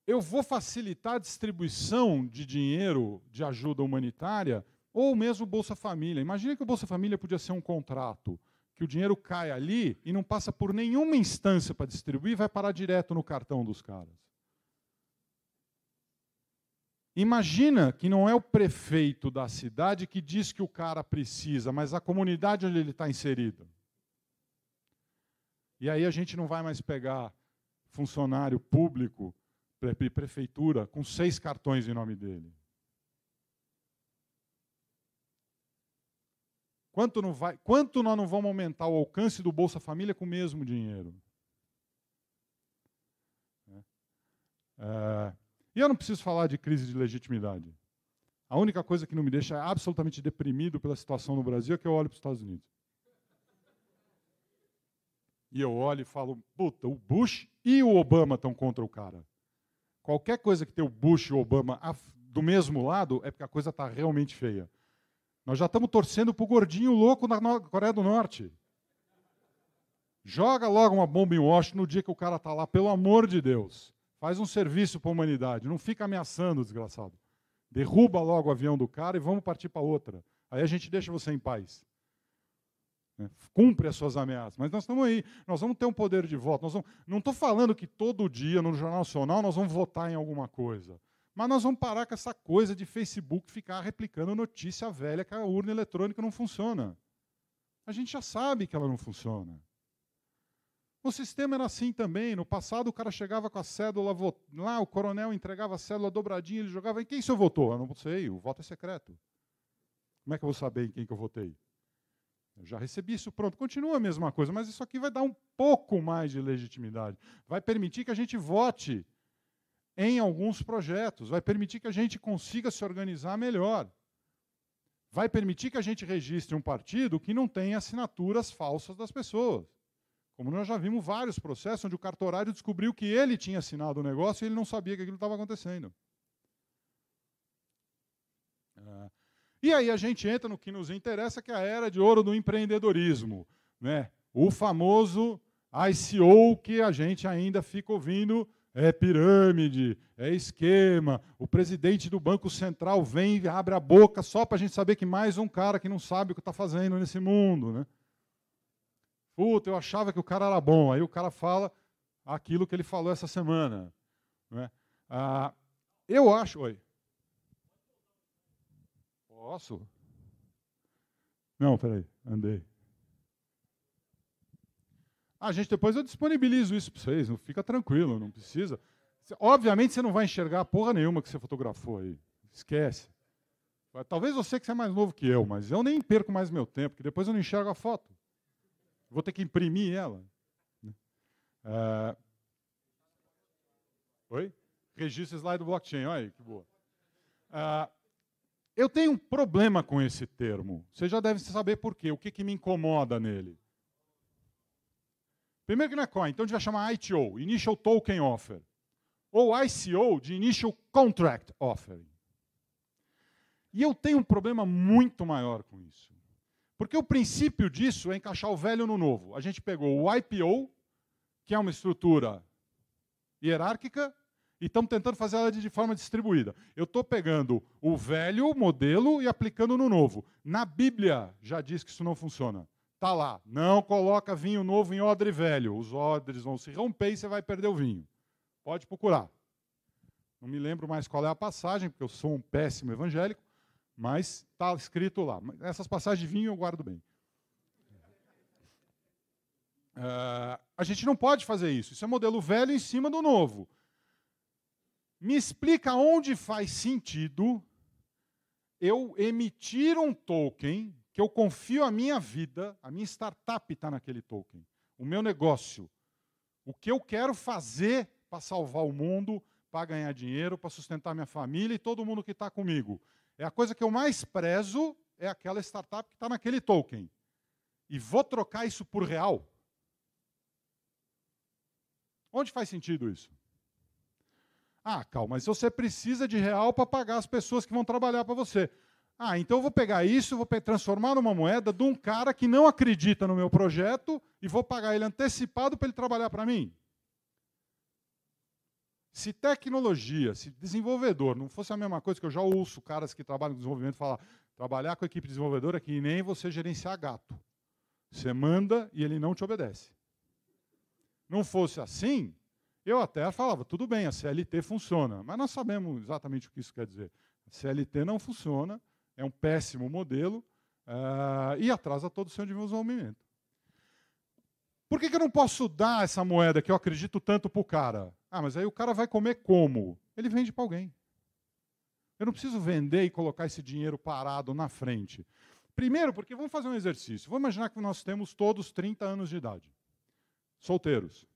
eu vou facilitar a distribuição de dinheiro de ajuda humanitária ou mesmo o Bolsa Família. Imagina que o Bolsa Família podia ser um contrato, que o dinheiro cai ali e não passa por nenhuma instância para distribuir, vai parar direto no cartão dos caras. Imagina que não é o prefeito da cidade que diz que o cara precisa, mas a comunidade onde ele está inserido. E aí a gente não vai mais pegar funcionário público, prefeitura, com seis cartões em nome dele. Quanto, não vai, quanto nós não vamos aumentar o alcance do Bolsa Família com o mesmo dinheiro? É, é. E eu não preciso falar de crise de legitimidade. A única coisa que não me deixa absolutamente deprimido pela situação no Brasil é que eu olho para os Estados Unidos. E eu olho e falo, puta, o Bush e o Obama estão contra o cara. Qualquer coisa que tenha o Bush e o Obama do mesmo lado é porque a coisa está realmente feia. Nós já estamos torcendo para o gordinho louco na Coreia do Norte. Joga logo uma bomba em Washington no dia que o cara está lá, pelo amor de Deus. Faz um serviço para a humanidade, não fica ameaçando, desgraçado. Derruba logo o avião do cara e vamos partir para outra. Aí a gente deixa você em paz. Né? Cumpre as suas ameaças. Mas nós estamos aí, nós vamos ter um poder de voto. Vamos... Não estou falando que todo dia no Jornal Nacional nós vamos votar em alguma coisa. Mas nós vamos parar com essa coisa de Facebook ficar replicando notícia velha que a urna eletrônica não funciona. A gente já sabe que ela não funciona. O sistema era assim também. No passado, o cara chegava com a cédula lá, o coronel entregava a cédula dobradinha, ele jogava. Em quem o senhor votou? Eu não sei, o voto é secreto. Como é que eu vou saber em quem que eu votei? Eu já recebi isso, pronto. Continua a mesma coisa, mas isso aqui vai dar um pouco mais de legitimidade. Vai permitir que a gente vote em alguns projetos, vai permitir que a gente consiga se organizar melhor. Vai permitir que a gente registre um partido que não tenha assinaturas falsas das pessoas. Como nós já vimos vários processos onde o cartorário descobriu que ele tinha assinado o negócio e ele não sabia que aquilo estava acontecendo. Ah, e aí a gente entra no que nos interessa, que é a era de ouro do empreendedorismo. Né? O famoso ICO que a gente ainda fica ouvindo é pirâmide, é esquema. O presidente do Banco Central vem e abre a boca só para a gente saber que mais um cara que não sabe o que está fazendo nesse mundo. Né? Puta, eu achava que o cara era bom. Aí o cara fala aquilo que ele falou essa semana. Né? Ah, eu acho. Oi. Posso? Não, peraí, andei. Ah, gente, depois eu disponibilizo isso para vocês, não fica tranquilo, não precisa. Obviamente você não vai enxergar porra nenhuma que você fotografou aí. Esquece. Talvez você que você é mais novo que eu, mas eu nem perco mais meu tempo, que depois eu não enxergo a foto. Vou ter que imprimir ela. Né? Ah, oi? Registro slide do blockchain, olha aí que boa. Ah, eu tenho um problema com esse termo. Vocês já devem saber por quê. O que, que me incomoda nele? Primeiro que não é coin, então a gente vai chamar ITO, Initial Token Offer. Ou ICO, de Initial Contract Offering. E eu tenho um problema muito maior com isso. Porque o princípio disso é encaixar o velho no novo. A gente pegou o IPO, que é uma estrutura hierárquica, e estamos tentando fazer ela de forma distribuída. Eu estou pegando o velho modelo e aplicando no novo. Na Bíblia já diz que isso não funciona. Está lá, não coloca vinho novo em odre velho. Os odres vão se romper e você vai perder o vinho. Pode procurar. Não me lembro mais qual é a passagem, porque eu sou um péssimo evangélico, mas está escrito lá. Essas passagens de vinho eu guardo bem. Uh, a gente não pode fazer isso. Isso é modelo velho em cima do novo. Me explica onde faz sentido eu emitir um token que eu confio a minha vida, a minha startup está naquele token, o meu negócio, o que eu quero fazer para salvar o mundo, para ganhar dinheiro, para sustentar minha família e todo mundo que está comigo. É a coisa que eu mais prezo é aquela startup que está naquele token. E vou trocar isso por real? Onde faz sentido isso? Ah, calma, mas você precisa de real para pagar as pessoas que vão trabalhar para você. Ah, então eu vou pegar isso, vou transformar numa moeda de um cara que não acredita no meu projeto e vou pagar ele antecipado para ele trabalhar para mim. Se tecnologia, se desenvolvedor não fosse a mesma coisa, que eu já ouço caras que trabalham com desenvolvimento falar, trabalhar com a equipe desenvolvedora é que nem você gerenciar gato. Você manda e ele não te obedece. Não fosse assim, eu até falava, tudo bem, a CLT funciona, mas nós sabemos exatamente o que isso quer dizer. A CLT não funciona, é um péssimo modelo uh, e atrasa todo o seu desenvolvimento. Por que, que eu não posso dar essa moeda que eu acredito tanto para o cara? Ah, mas aí o cara vai comer como? Ele vende para alguém. Eu não preciso vender e colocar esse dinheiro parado na frente. Primeiro, porque vamos fazer um exercício. Vamos imaginar que nós temos todos 30 anos de idade, solteiros.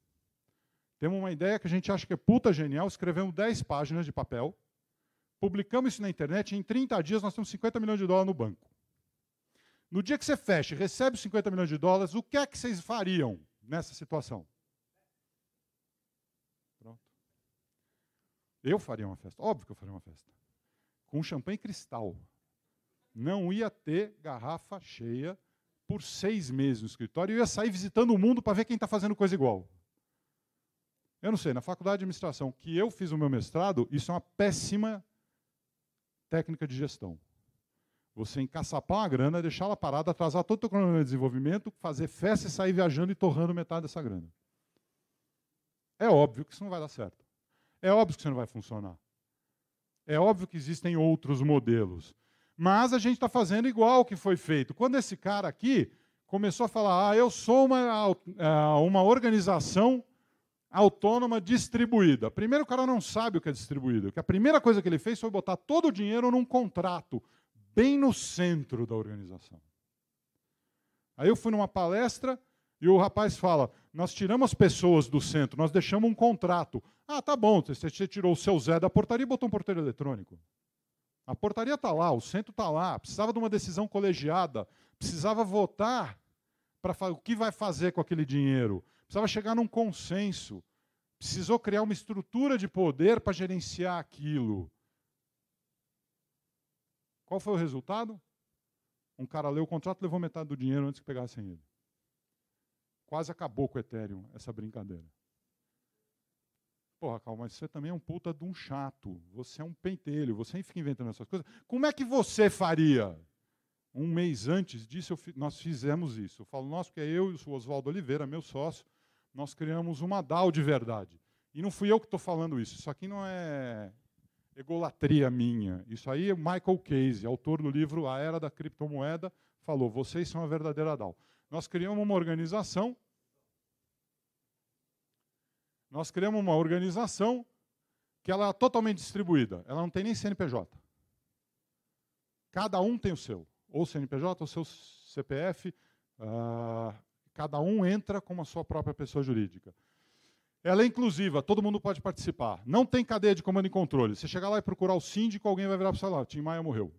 Temos uma ideia que a gente acha que é puta genial, escrevemos 10 páginas de papel, publicamos isso na internet e em 30 dias nós temos 50 milhões de dólares no banco. No dia que você fecha e recebe 50 milhões de dólares, o que é que vocês fariam nessa situação? Eu faria uma festa, óbvio que eu faria uma festa. Com champanhe cristal. Não ia ter garrafa cheia por seis meses no escritório e eu ia sair visitando o mundo para ver quem está fazendo coisa igual. Eu não sei, na faculdade de administração que eu fiz o meu mestrado, isso é uma péssima técnica de gestão. Você encaçapar uma grana, deixar ela parada, atrasar todo o cronograma de desenvolvimento, fazer festa e sair viajando e torrando metade dessa grana. É óbvio que isso não vai dar certo. É óbvio que isso não vai funcionar. É óbvio que existem outros modelos. Mas a gente está fazendo igual que foi feito. Quando esse cara aqui começou a falar: ah, eu sou uma, é, uma organização autônoma distribuída. Primeiro, o cara não sabe o que é distribuído. Que a primeira coisa que ele fez foi botar todo o dinheiro num contrato, bem no centro da organização. Aí eu fui numa palestra e o rapaz fala: nós tiramos as pessoas do centro, nós deixamos um contrato. Ah, tá bom, você tirou o seu Zé da portaria e botou um porteiro eletrônico. A portaria está lá, o centro está lá, precisava de uma decisão colegiada, precisava votar para o que vai fazer com aquele dinheiro, precisava chegar num consenso, precisou criar uma estrutura de poder para gerenciar aquilo. Qual foi o resultado? Um cara leu o contrato, levou metade do dinheiro antes que pegassem ele. Quase acabou com o Ethereum essa brincadeira. Porra, calma, mas você também é um puta de um chato. Você é um pentelho, você fica inventando essas coisas. Como é que você faria? Um mês antes disso, fi, nós fizemos isso. Eu falo nós, que é eu e o Oswaldo Oliveira, meu sócio, nós criamos uma DAO de verdade. E não fui eu que estou falando isso. Isso aqui não é egolatria minha. Isso aí é Michael Casey, autor do livro A Era da Criptomoeda, falou: vocês são a verdadeira DAO. Nós criamos uma organização. Nós criamos uma organização que ela é totalmente distribuída. Ela não tem nem CNPJ. Cada um tem o seu. Ou CNPJ, ou seu CPF. Uh, ah, cada um entra com a sua própria pessoa jurídica. Ela é inclusiva, todo mundo pode participar. Não tem cadeia de comando e controle. Você chegar lá e procurar o síndico, alguém vai virar para o celular. Tim Maia morreu.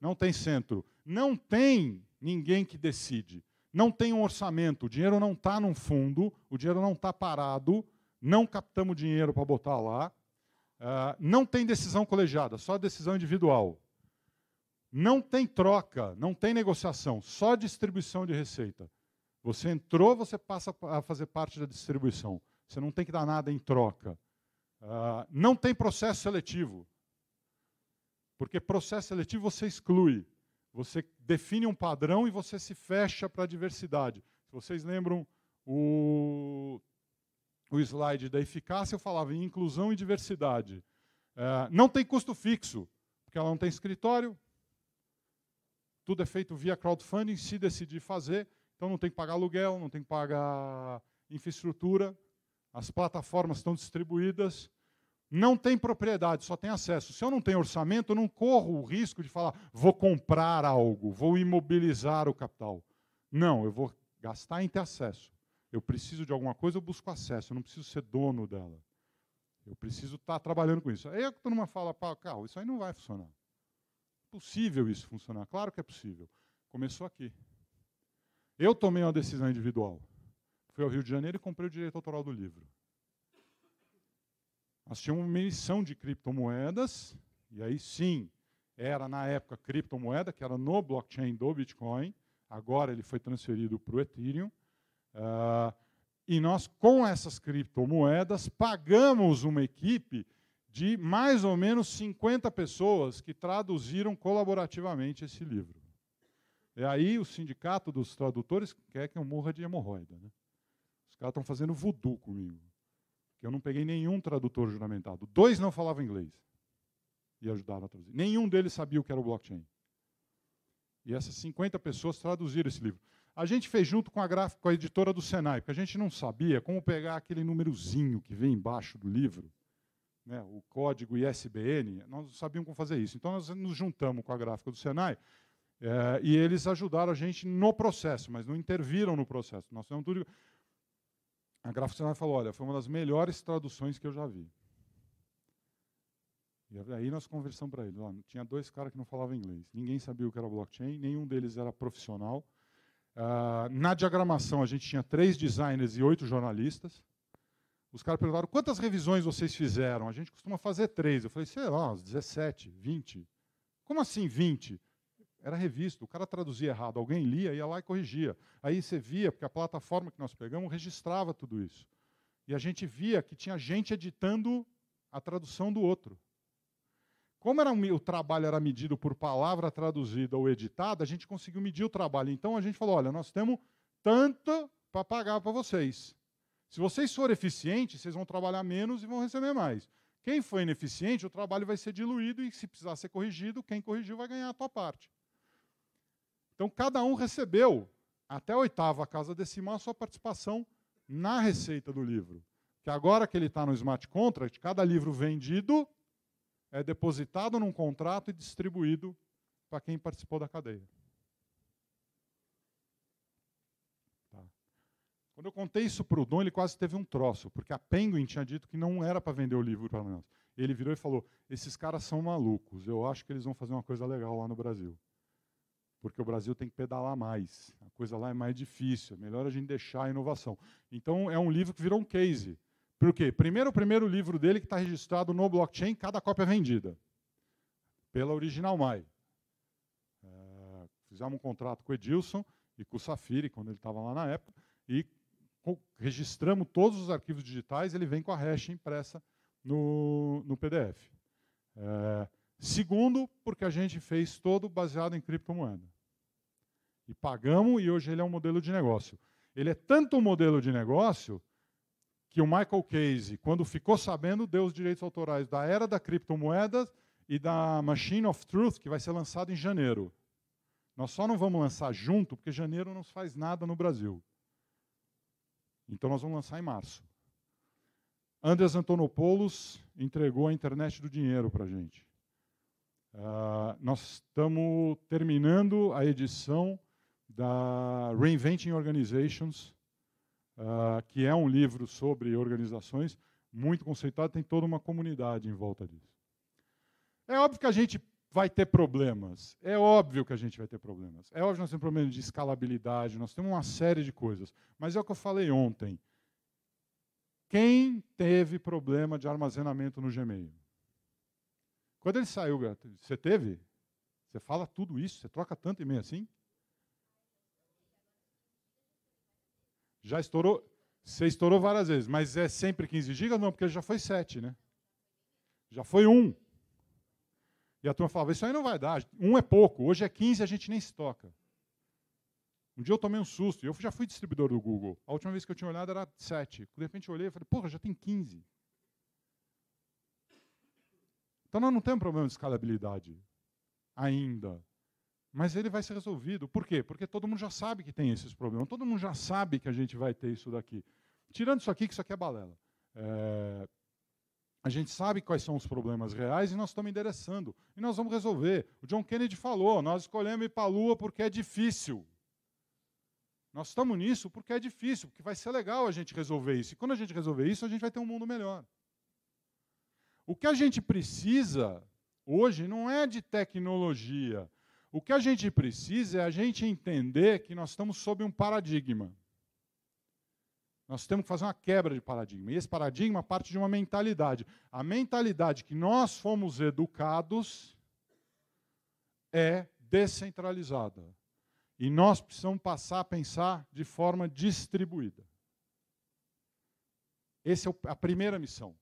Não tem centro. Não tem ninguém que decide. Não tem um orçamento, o dinheiro não está num fundo, o dinheiro não está parado, não captamos dinheiro para botar lá, uh, não tem decisão colegiada, só decisão individual. Não tem troca, não tem negociação, só distribuição de receita. Você entrou, você passa a fazer parte da distribuição. Você não tem que dar nada em troca. Uh, não tem processo seletivo. Porque processo seletivo você exclui. Você define um padrão e você se fecha para a diversidade. Se vocês lembram o, o slide da eficácia, eu falava em inclusão e diversidade. É, não tem custo fixo, porque ela não tem escritório, tudo é feito via crowdfunding, se decidir fazer, então não tem que pagar aluguel, não tem que pagar infraestrutura, as plataformas estão distribuídas, não tem propriedade, só tem acesso. Se eu não tenho orçamento, eu não corro o risco de falar, vou comprar algo, vou imobilizar o capital. Não, eu vou gastar em ter acesso. Eu preciso de alguma coisa, eu busco acesso, eu não preciso ser dono dela. Eu preciso estar tá trabalhando com isso. Aí a turma fala, Pá, carro, isso aí não vai funcionar. É possível isso funcionar, claro que é possível. Começou aqui. Eu tomei uma decisão individual. Fui ao Rio de Janeiro e comprei o direito autoral do livro. Nós tínhamos uma emissão de criptomoedas, e aí sim, era na época criptomoeda, que era no blockchain do Bitcoin, agora ele foi transferido para o Ethereum. Uh, e nós, com essas criptomoedas, pagamos uma equipe de mais ou menos 50 pessoas que traduziram colaborativamente esse livro. E aí o sindicato dos tradutores quer que eu morra de hemorroida. Né? Os caras estão fazendo voodoo comigo que eu não peguei nenhum tradutor juramentado. Dois não falavam inglês e ajudaram a traduzir. Nenhum deles sabia o que era o blockchain. E essas 50 pessoas traduziram esse livro. A gente fez junto com a gráfica, com a editora do Senai, porque a gente não sabia como pegar aquele númerozinho que vem embaixo do livro, né, o código ISBN, nós não sabíamos como fazer isso. Então nós nos juntamos com a gráfica do Senai é, e eles ajudaram a gente no processo, mas não interviram no processo. Nós fizemos tudo a Graficina falou: olha, foi uma das melhores traduções que eu já vi. E aí nós conversamos para ele. Ó, tinha dois caras que não falavam inglês. Ninguém sabia o que era blockchain, nenhum deles era profissional. Uh, na diagramação, a gente tinha três designers e oito jornalistas. Os caras perguntaram quantas revisões vocês fizeram. A gente costuma fazer três. Eu falei, sei lá, uns 17, 20. Como assim 20? Era revista, o cara traduzia errado, alguém lia, ia lá e corrigia. Aí você via, porque a plataforma que nós pegamos registrava tudo isso. E a gente via que tinha gente editando a tradução do outro. Como era, o trabalho era medido por palavra traduzida ou editada, a gente conseguiu medir o trabalho. Então a gente falou: olha, nós temos tanto para pagar para vocês. Se vocês forem eficientes, vocês vão trabalhar menos e vão receber mais. Quem for ineficiente, o trabalho vai ser diluído e, se precisar ser corrigido, quem corrigiu vai ganhar a sua parte. Então, cada um recebeu, até a oitava casa decimal, a sua participação na receita do livro. Que agora que ele está no smart contract, cada livro vendido é depositado num contrato e distribuído para quem participou da cadeia. Tá. Quando eu contei isso para o Dom, ele quase teve um troço, porque a Penguin tinha dito que não era para vender o livro para nós. Ele virou e falou: Esses caras são malucos, eu acho que eles vão fazer uma coisa legal lá no Brasil porque o Brasil tem que pedalar mais. A coisa lá é mais difícil, é melhor a gente deixar a inovação. Então, é um livro que virou um case. Por quê? Primeiro, o primeiro livro dele que está registrado no blockchain, cada cópia é vendida, pela Original Mai. É, fizemos um contrato com o Edilson e com o Safiri, quando ele estava lá na época, e registramos todos os arquivos digitais, ele vem com a hash impressa no, no PDF. É, Segundo, porque a gente fez todo baseado em criptomoeda. E pagamos, e hoje ele é um modelo de negócio. Ele é tanto um modelo de negócio que o Michael Casey, quando ficou sabendo, deu os direitos autorais da era da criptomoeda e da Machine of Truth, que vai ser lançado em janeiro. Nós só não vamos lançar junto, porque janeiro não se faz nada no Brasil. Então nós vamos lançar em março. Andreas Antonopoulos entregou a internet do dinheiro para a gente. Ah, nós estamos terminando a edição da Reinventing Organizations, uh, que é um livro sobre organizações muito conceituado, tem toda uma comunidade em volta disso. É óbvio que a gente vai ter problemas, é óbvio que a gente vai ter problemas, é óbvio que nós temos problemas de escalabilidade, nós temos uma série de coisas, mas é o que eu falei ontem. Quem teve problema de armazenamento no Gmail? Quando ele saiu, você teve? Você fala tudo isso? Você troca tanto e-mail assim? Já estourou? Você estourou várias vezes, mas é sempre 15 gigas? Não, porque já foi 7, né? Já foi 1. E a turma falava, isso aí não vai dar, 1 é pouco, hoje é 15 a gente nem se toca. Um dia eu tomei um susto, eu já fui distribuidor do Google. A última vez que eu tinha olhado era 7. De repente eu olhei e falei, porra, já tem 15. Então nós não temos problema de escalabilidade ainda. Mas ele vai ser resolvido. Por quê? Porque todo mundo já sabe que tem esses problemas. Todo mundo já sabe que a gente vai ter isso daqui. Tirando isso aqui, que isso aqui é balela. É... A gente sabe quais são os problemas reais e nós estamos endereçando. E nós vamos resolver. O John Kennedy falou: nós escolhemos ir para a Lua porque é difícil. Nós estamos nisso porque é difícil, porque vai ser legal a gente resolver isso. E quando a gente resolver isso, a gente vai ter um mundo melhor. O que a gente precisa hoje não é de tecnologia. O que a gente precisa é a gente entender que nós estamos sob um paradigma. Nós temos que fazer uma quebra de paradigma. E esse paradigma parte de uma mentalidade. A mentalidade que nós fomos educados é descentralizada. E nós precisamos passar a pensar de forma distribuída. Essa é a primeira missão.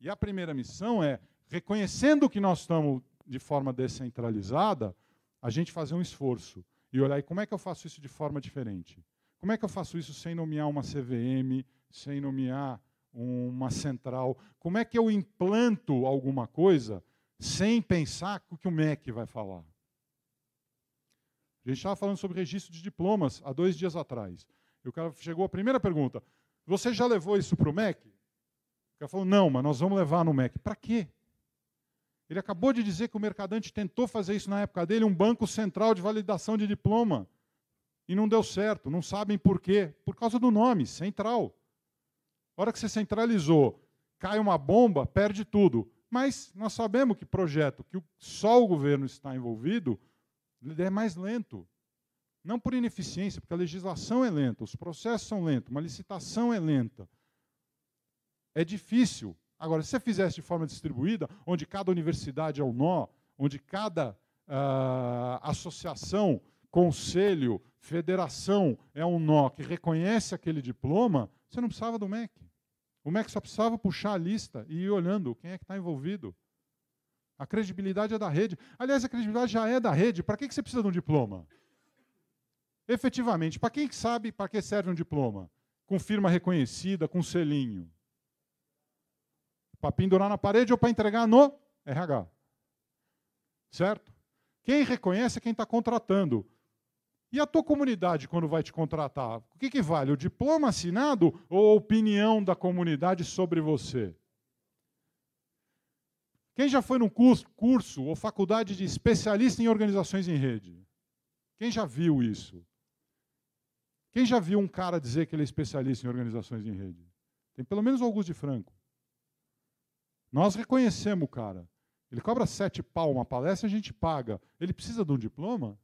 E a primeira missão é, reconhecendo que nós estamos de forma descentralizada, a gente fazer um esforço e olhar e como é que eu faço isso de forma diferente. Como é que eu faço isso sem nomear uma CVM, sem nomear uma central? Como é que eu implanto alguma coisa sem pensar o que o MEC vai falar? A gente estava falando sobre registro de diplomas há dois dias atrás. E o cara chegou a primeira pergunta: Você já levou isso para o MEC? cara falou: não, mas nós vamos levar no MEC. Para quê? Ele acabou de dizer que o mercadante tentou fazer isso na época dele, um banco central de validação de diploma. E não deu certo, não sabem por quê. Por causa do nome, central. A hora que você centralizou, cai uma bomba, perde tudo. Mas nós sabemos que projeto que só o governo está envolvido é mais lento. Não por ineficiência, porque a legislação é lenta, os processos são lentos, uma licitação é lenta. É difícil. Agora, se você fizesse de forma distribuída, onde cada universidade é um nó, onde cada uh, associação, conselho, federação é um nó que reconhece aquele diploma, você não precisava do MEC. O MEC só precisava puxar a lista e ir olhando quem é que está envolvido. A credibilidade é da rede. Aliás, a credibilidade já é da rede. Para que, que você precisa de um diploma? Efetivamente, para quem sabe para que serve um diploma? Com firma reconhecida, com selinho. Para pendurar na parede ou para entregar no RH. Certo? Quem reconhece é quem está contratando. E a tua comunidade, quando vai te contratar, o que, que vale? O diploma assinado ou a opinião da comunidade sobre você? Quem já foi num curso, curso ou faculdade de especialista em organizações em rede? Quem já viu isso? Quem já viu um cara dizer que ele é especialista em organizações em rede? Tem pelo menos alguns de franco. Nós reconhecemos o cara. Ele cobra sete pau uma palestra e a gente paga. Ele precisa de um diploma?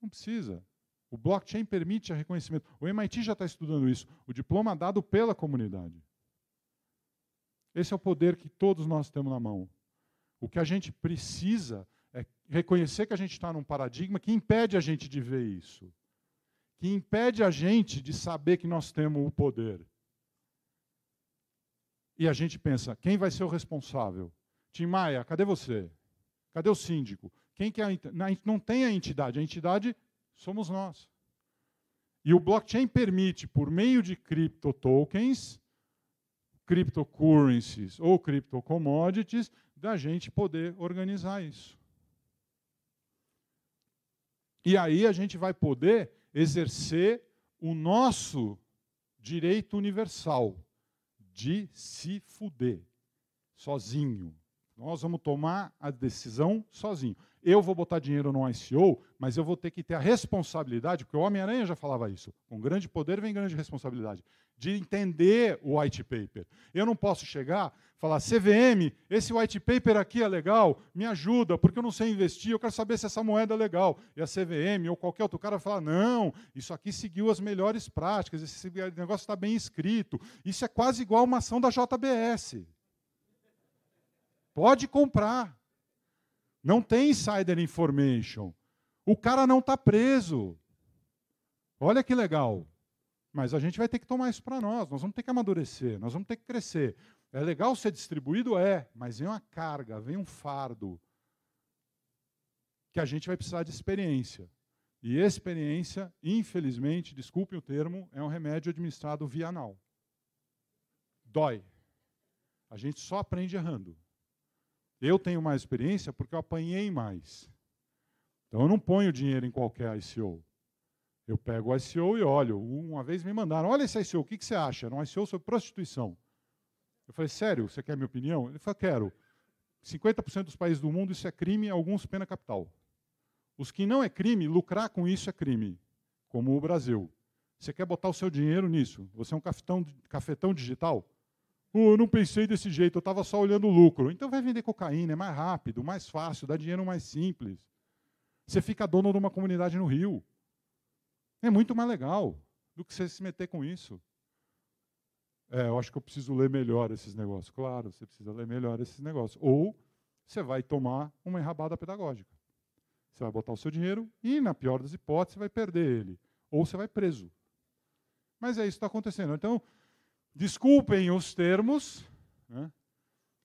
Não precisa. O blockchain permite o reconhecimento. O MIT já está estudando isso. O diploma dado pela comunidade. Esse é o poder que todos nós temos na mão. O que a gente precisa é reconhecer que a gente está num paradigma que impede a gente de ver isso, que impede a gente de saber que nós temos o poder. E a gente pensa, quem vai ser o responsável? Tim Maia, cadê você? Cadê o síndico? Quem que é a, não tem a entidade, a entidade somos nós. E o blockchain permite, por meio de cripto tokens, cryptocurrencies ou crypto commodities, da gente poder organizar isso. E aí a gente vai poder exercer o nosso direito universal, de se fuder sozinho. Nós vamos tomar a decisão sozinho. Eu vou botar dinheiro no ICO, mas eu vou ter que ter a responsabilidade, porque o Homem-Aranha já falava isso. Com grande poder vem grande responsabilidade de entender o white paper. Eu não posso chegar falar, CVM, esse white paper aqui é legal, me ajuda, porque eu não sei investir, eu quero saber se essa moeda é legal. E a CVM ou qualquer outro cara fala, não, isso aqui seguiu as melhores práticas, esse negócio está bem escrito. Isso é quase igual uma ação da JBS. Pode comprar. Não tem insider information. O cara não está preso. Olha que legal. Mas a gente vai ter que tomar isso para nós, nós vamos ter que amadurecer, nós vamos ter que crescer. É legal ser distribuído? É, mas vem uma carga, vem um fardo que a gente vai precisar de experiência. E experiência, infelizmente, desculpe o termo, é um remédio administrado via anal. Dói. A gente só aprende errando. Eu tenho mais experiência porque eu apanhei mais. Então eu não ponho dinheiro em qualquer ICO. Eu pego o ICO e olho. Uma vez me mandaram, olha esse ICO, o que, você acha? Era um ICO sobre prostituição. Eu falei, sério, você quer a minha opinião? Ele falou, quero. 50% dos países do mundo isso é crime, alguns pena capital. Os que não é crime, lucrar com isso é crime, como o Brasil. Você quer botar o seu dinheiro nisso? Você é um cafetão, cafetão digital? Oh, eu não pensei desse jeito, eu estava só olhando o lucro. Então vai vender cocaína, é mais rápido, mais fácil, dá dinheiro mais simples. Você fica dono de uma comunidade no Rio. É muito mais legal do que você se meter com isso. É, eu acho que eu preciso ler melhor esses negócios. Claro, você precisa ler melhor esses negócios. Ou você vai tomar uma enrabada pedagógica. Você vai botar o seu dinheiro e, na pior das hipóteses, vai perder ele. Ou você vai preso. Mas é isso que está acontecendo. Então, desculpem os termos, né?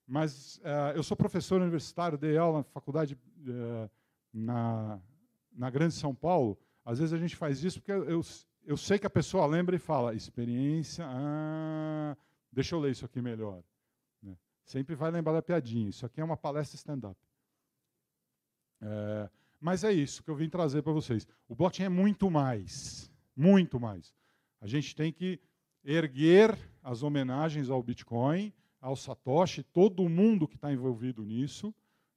mas é, eu sou professor universitário, dei aula na faculdade é, na, na Grande São Paulo, às vezes a gente faz isso porque eu, eu sei que a pessoa lembra e fala, experiência, ah, deixa eu ler isso aqui melhor. Né? Sempre vai lembrar da piadinha. Isso aqui é uma palestra stand-up. É, mas é isso que eu vim trazer para vocês. O blockchain é muito mais. Muito mais. A gente tem que erguer as homenagens ao Bitcoin, ao Satoshi, todo mundo que está envolvido nisso,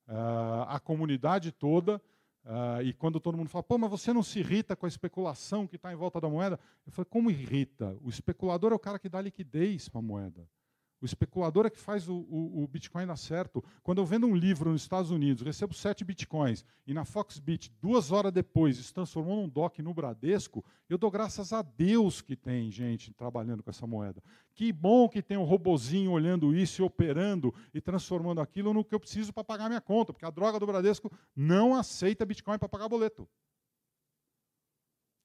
ah, a comunidade toda, Uh, e quando todo mundo fala, pô, mas você não se irrita com a especulação que está em volta da moeda? Eu falo, como irrita? O especulador é o cara que dá liquidez para a moeda. O especulador é que faz o, o, o, Bitcoin dar certo. Quando eu vendo um livro nos Estados Unidos, recebo sete Bitcoins, e na Foxbit, duas horas depois, se transformou num DOC no Bradesco, eu dou graças a Deus que tem gente trabalhando com essa moeda. Que bom que tem um robozinho olhando isso e operando e transformando aquilo no que eu preciso para pagar minha conta, porque a droga do Bradesco não aceita Bitcoin para pagar boleto.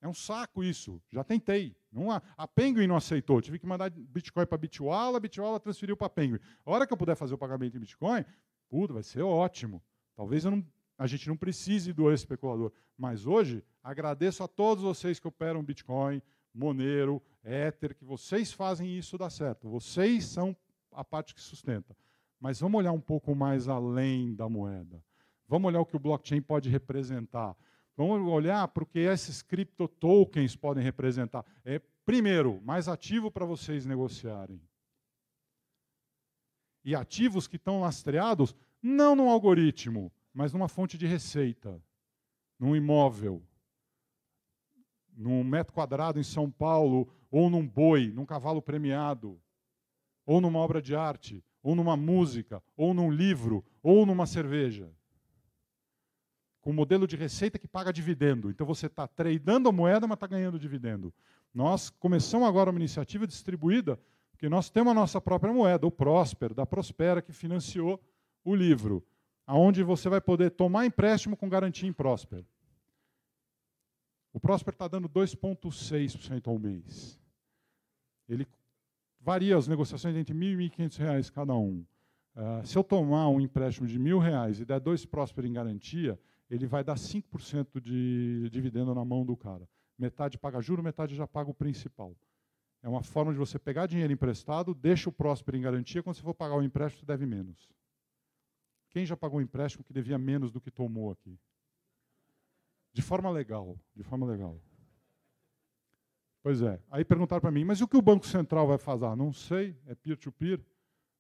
É um saco isso. Já tentei. Não a, a Penguin não aceitou. Tive que mandar Bitcoin para a Bitwala, a Bitwala transferiu para a Penguin. A hora que eu puder fazer o pagamento em Bitcoin, tudo vai ser ótimo. Talvez não, a gente não precise do especulador. Mas hoje, agradeço a todos vocês que operam Bitcoin, Monero, Ether, que vocês fazem isso dar certo. Vocês são a parte que sustenta. Mas vamos olhar um pouco mais além da moeda. Vamos olhar o que o blockchain pode representar. Vamos olhar para o que esses cripto tokens podem representar. É, primeiro, mais ativo para vocês negociarem. E ativos que estão lastreados não num algoritmo, mas numa fonte de receita, num imóvel, num metro quadrado em São Paulo, ou num boi, num cavalo premiado, ou numa obra de arte, ou numa música, ou num livro, ou numa cerveja com um modelo de receita que paga dividendo. Então você está tradando a moeda, mas está ganhando dividendo. Nós começamos agora uma iniciativa distribuída, porque nós temos a nossa própria moeda, o Prosper, da Prospera, que financiou o livro, aonde você vai poder tomar empréstimo com garantia em Prosper. O Prosper está dando 2,6% ao mês. Ele varia as negociações entre R$ 1.500 reais cada um. Uh, se eu tomar um empréstimo de R$ 1.000 reais e der dois Prosper em garantia, ele vai dar 5% de dividendo na mão do cara. Metade paga juro, metade já paga o principal. É uma forma de você pegar dinheiro emprestado, deixa o próspero em garantia, quando você for pagar o empréstimo, você deve menos. Quem já pagou o empréstimo que devia menos do que tomou aqui? De forma legal, de forma legal. Pois é. Aí perguntaram para mim, mas o que o Banco Central vai fazer? Ah, não sei, é peer-to-peer. -peer.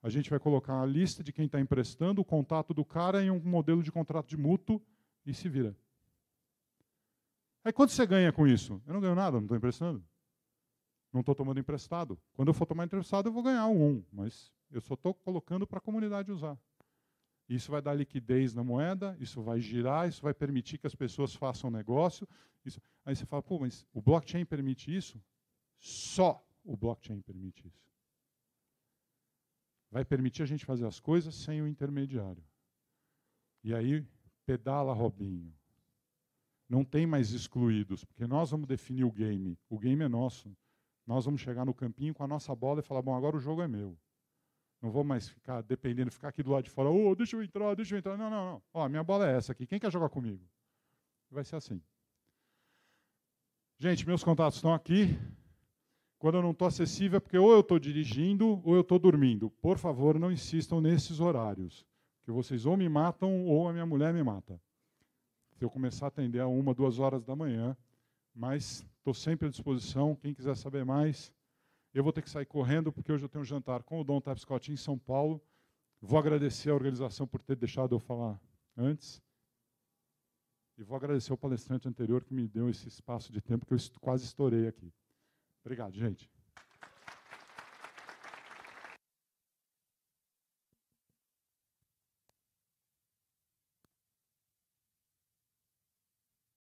A gente vai colocar a lista de quem está emprestando, o contato do cara e um modelo de contrato de mútuo e se vira. Aí quanto você ganha com isso? Eu não ganho nada, não estou emprestando. Não estou tomando emprestado. Quando eu for tomar emprestado, eu vou ganhar um, um mas eu só estou colocando para a comunidade usar. Isso vai dar liquidez na moeda, isso vai girar, isso vai permitir que as pessoas façam negócio. Isso. Aí você fala, pô, mas o blockchain permite isso? Só o blockchain permite isso. Vai permitir a gente fazer as coisas sem o intermediário. E aí Pedala, Robinho. Não tem mais excluídos, porque nós vamos definir o game. O game é nosso. Nós vamos chegar no campinho com a nossa bola e falar: bom, agora o jogo é meu. Não vou mais ficar dependendo, ficar aqui do lado de fora, ô, oh, deixa eu entrar, deixa eu entrar. Não, não, não. Ó, minha bola é essa aqui. Quem quer jogar comigo? Vai ser assim. Gente, meus contatos estão aqui. Quando eu não estou acessível é porque ou eu estou dirigindo ou eu estou dormindo. Por favor, não insistam nesses horários que vocês ou me matam ou a minha mulher me mata. Se eu começar a atender a uma, duas horas da manhã, mas estou sempre à disposição. Quem quiser saber mais, eu vou ter que sair correndo porque hoje eu tenho um jantar com o Dom Tapscott em São Paulo. Vou agradecer a organização por ter deixado eu falar antes. E vou agradecer ao palestrante anterior que me deu esse espaço de tempo que eu quase estourei aqui. Obrigado, gente.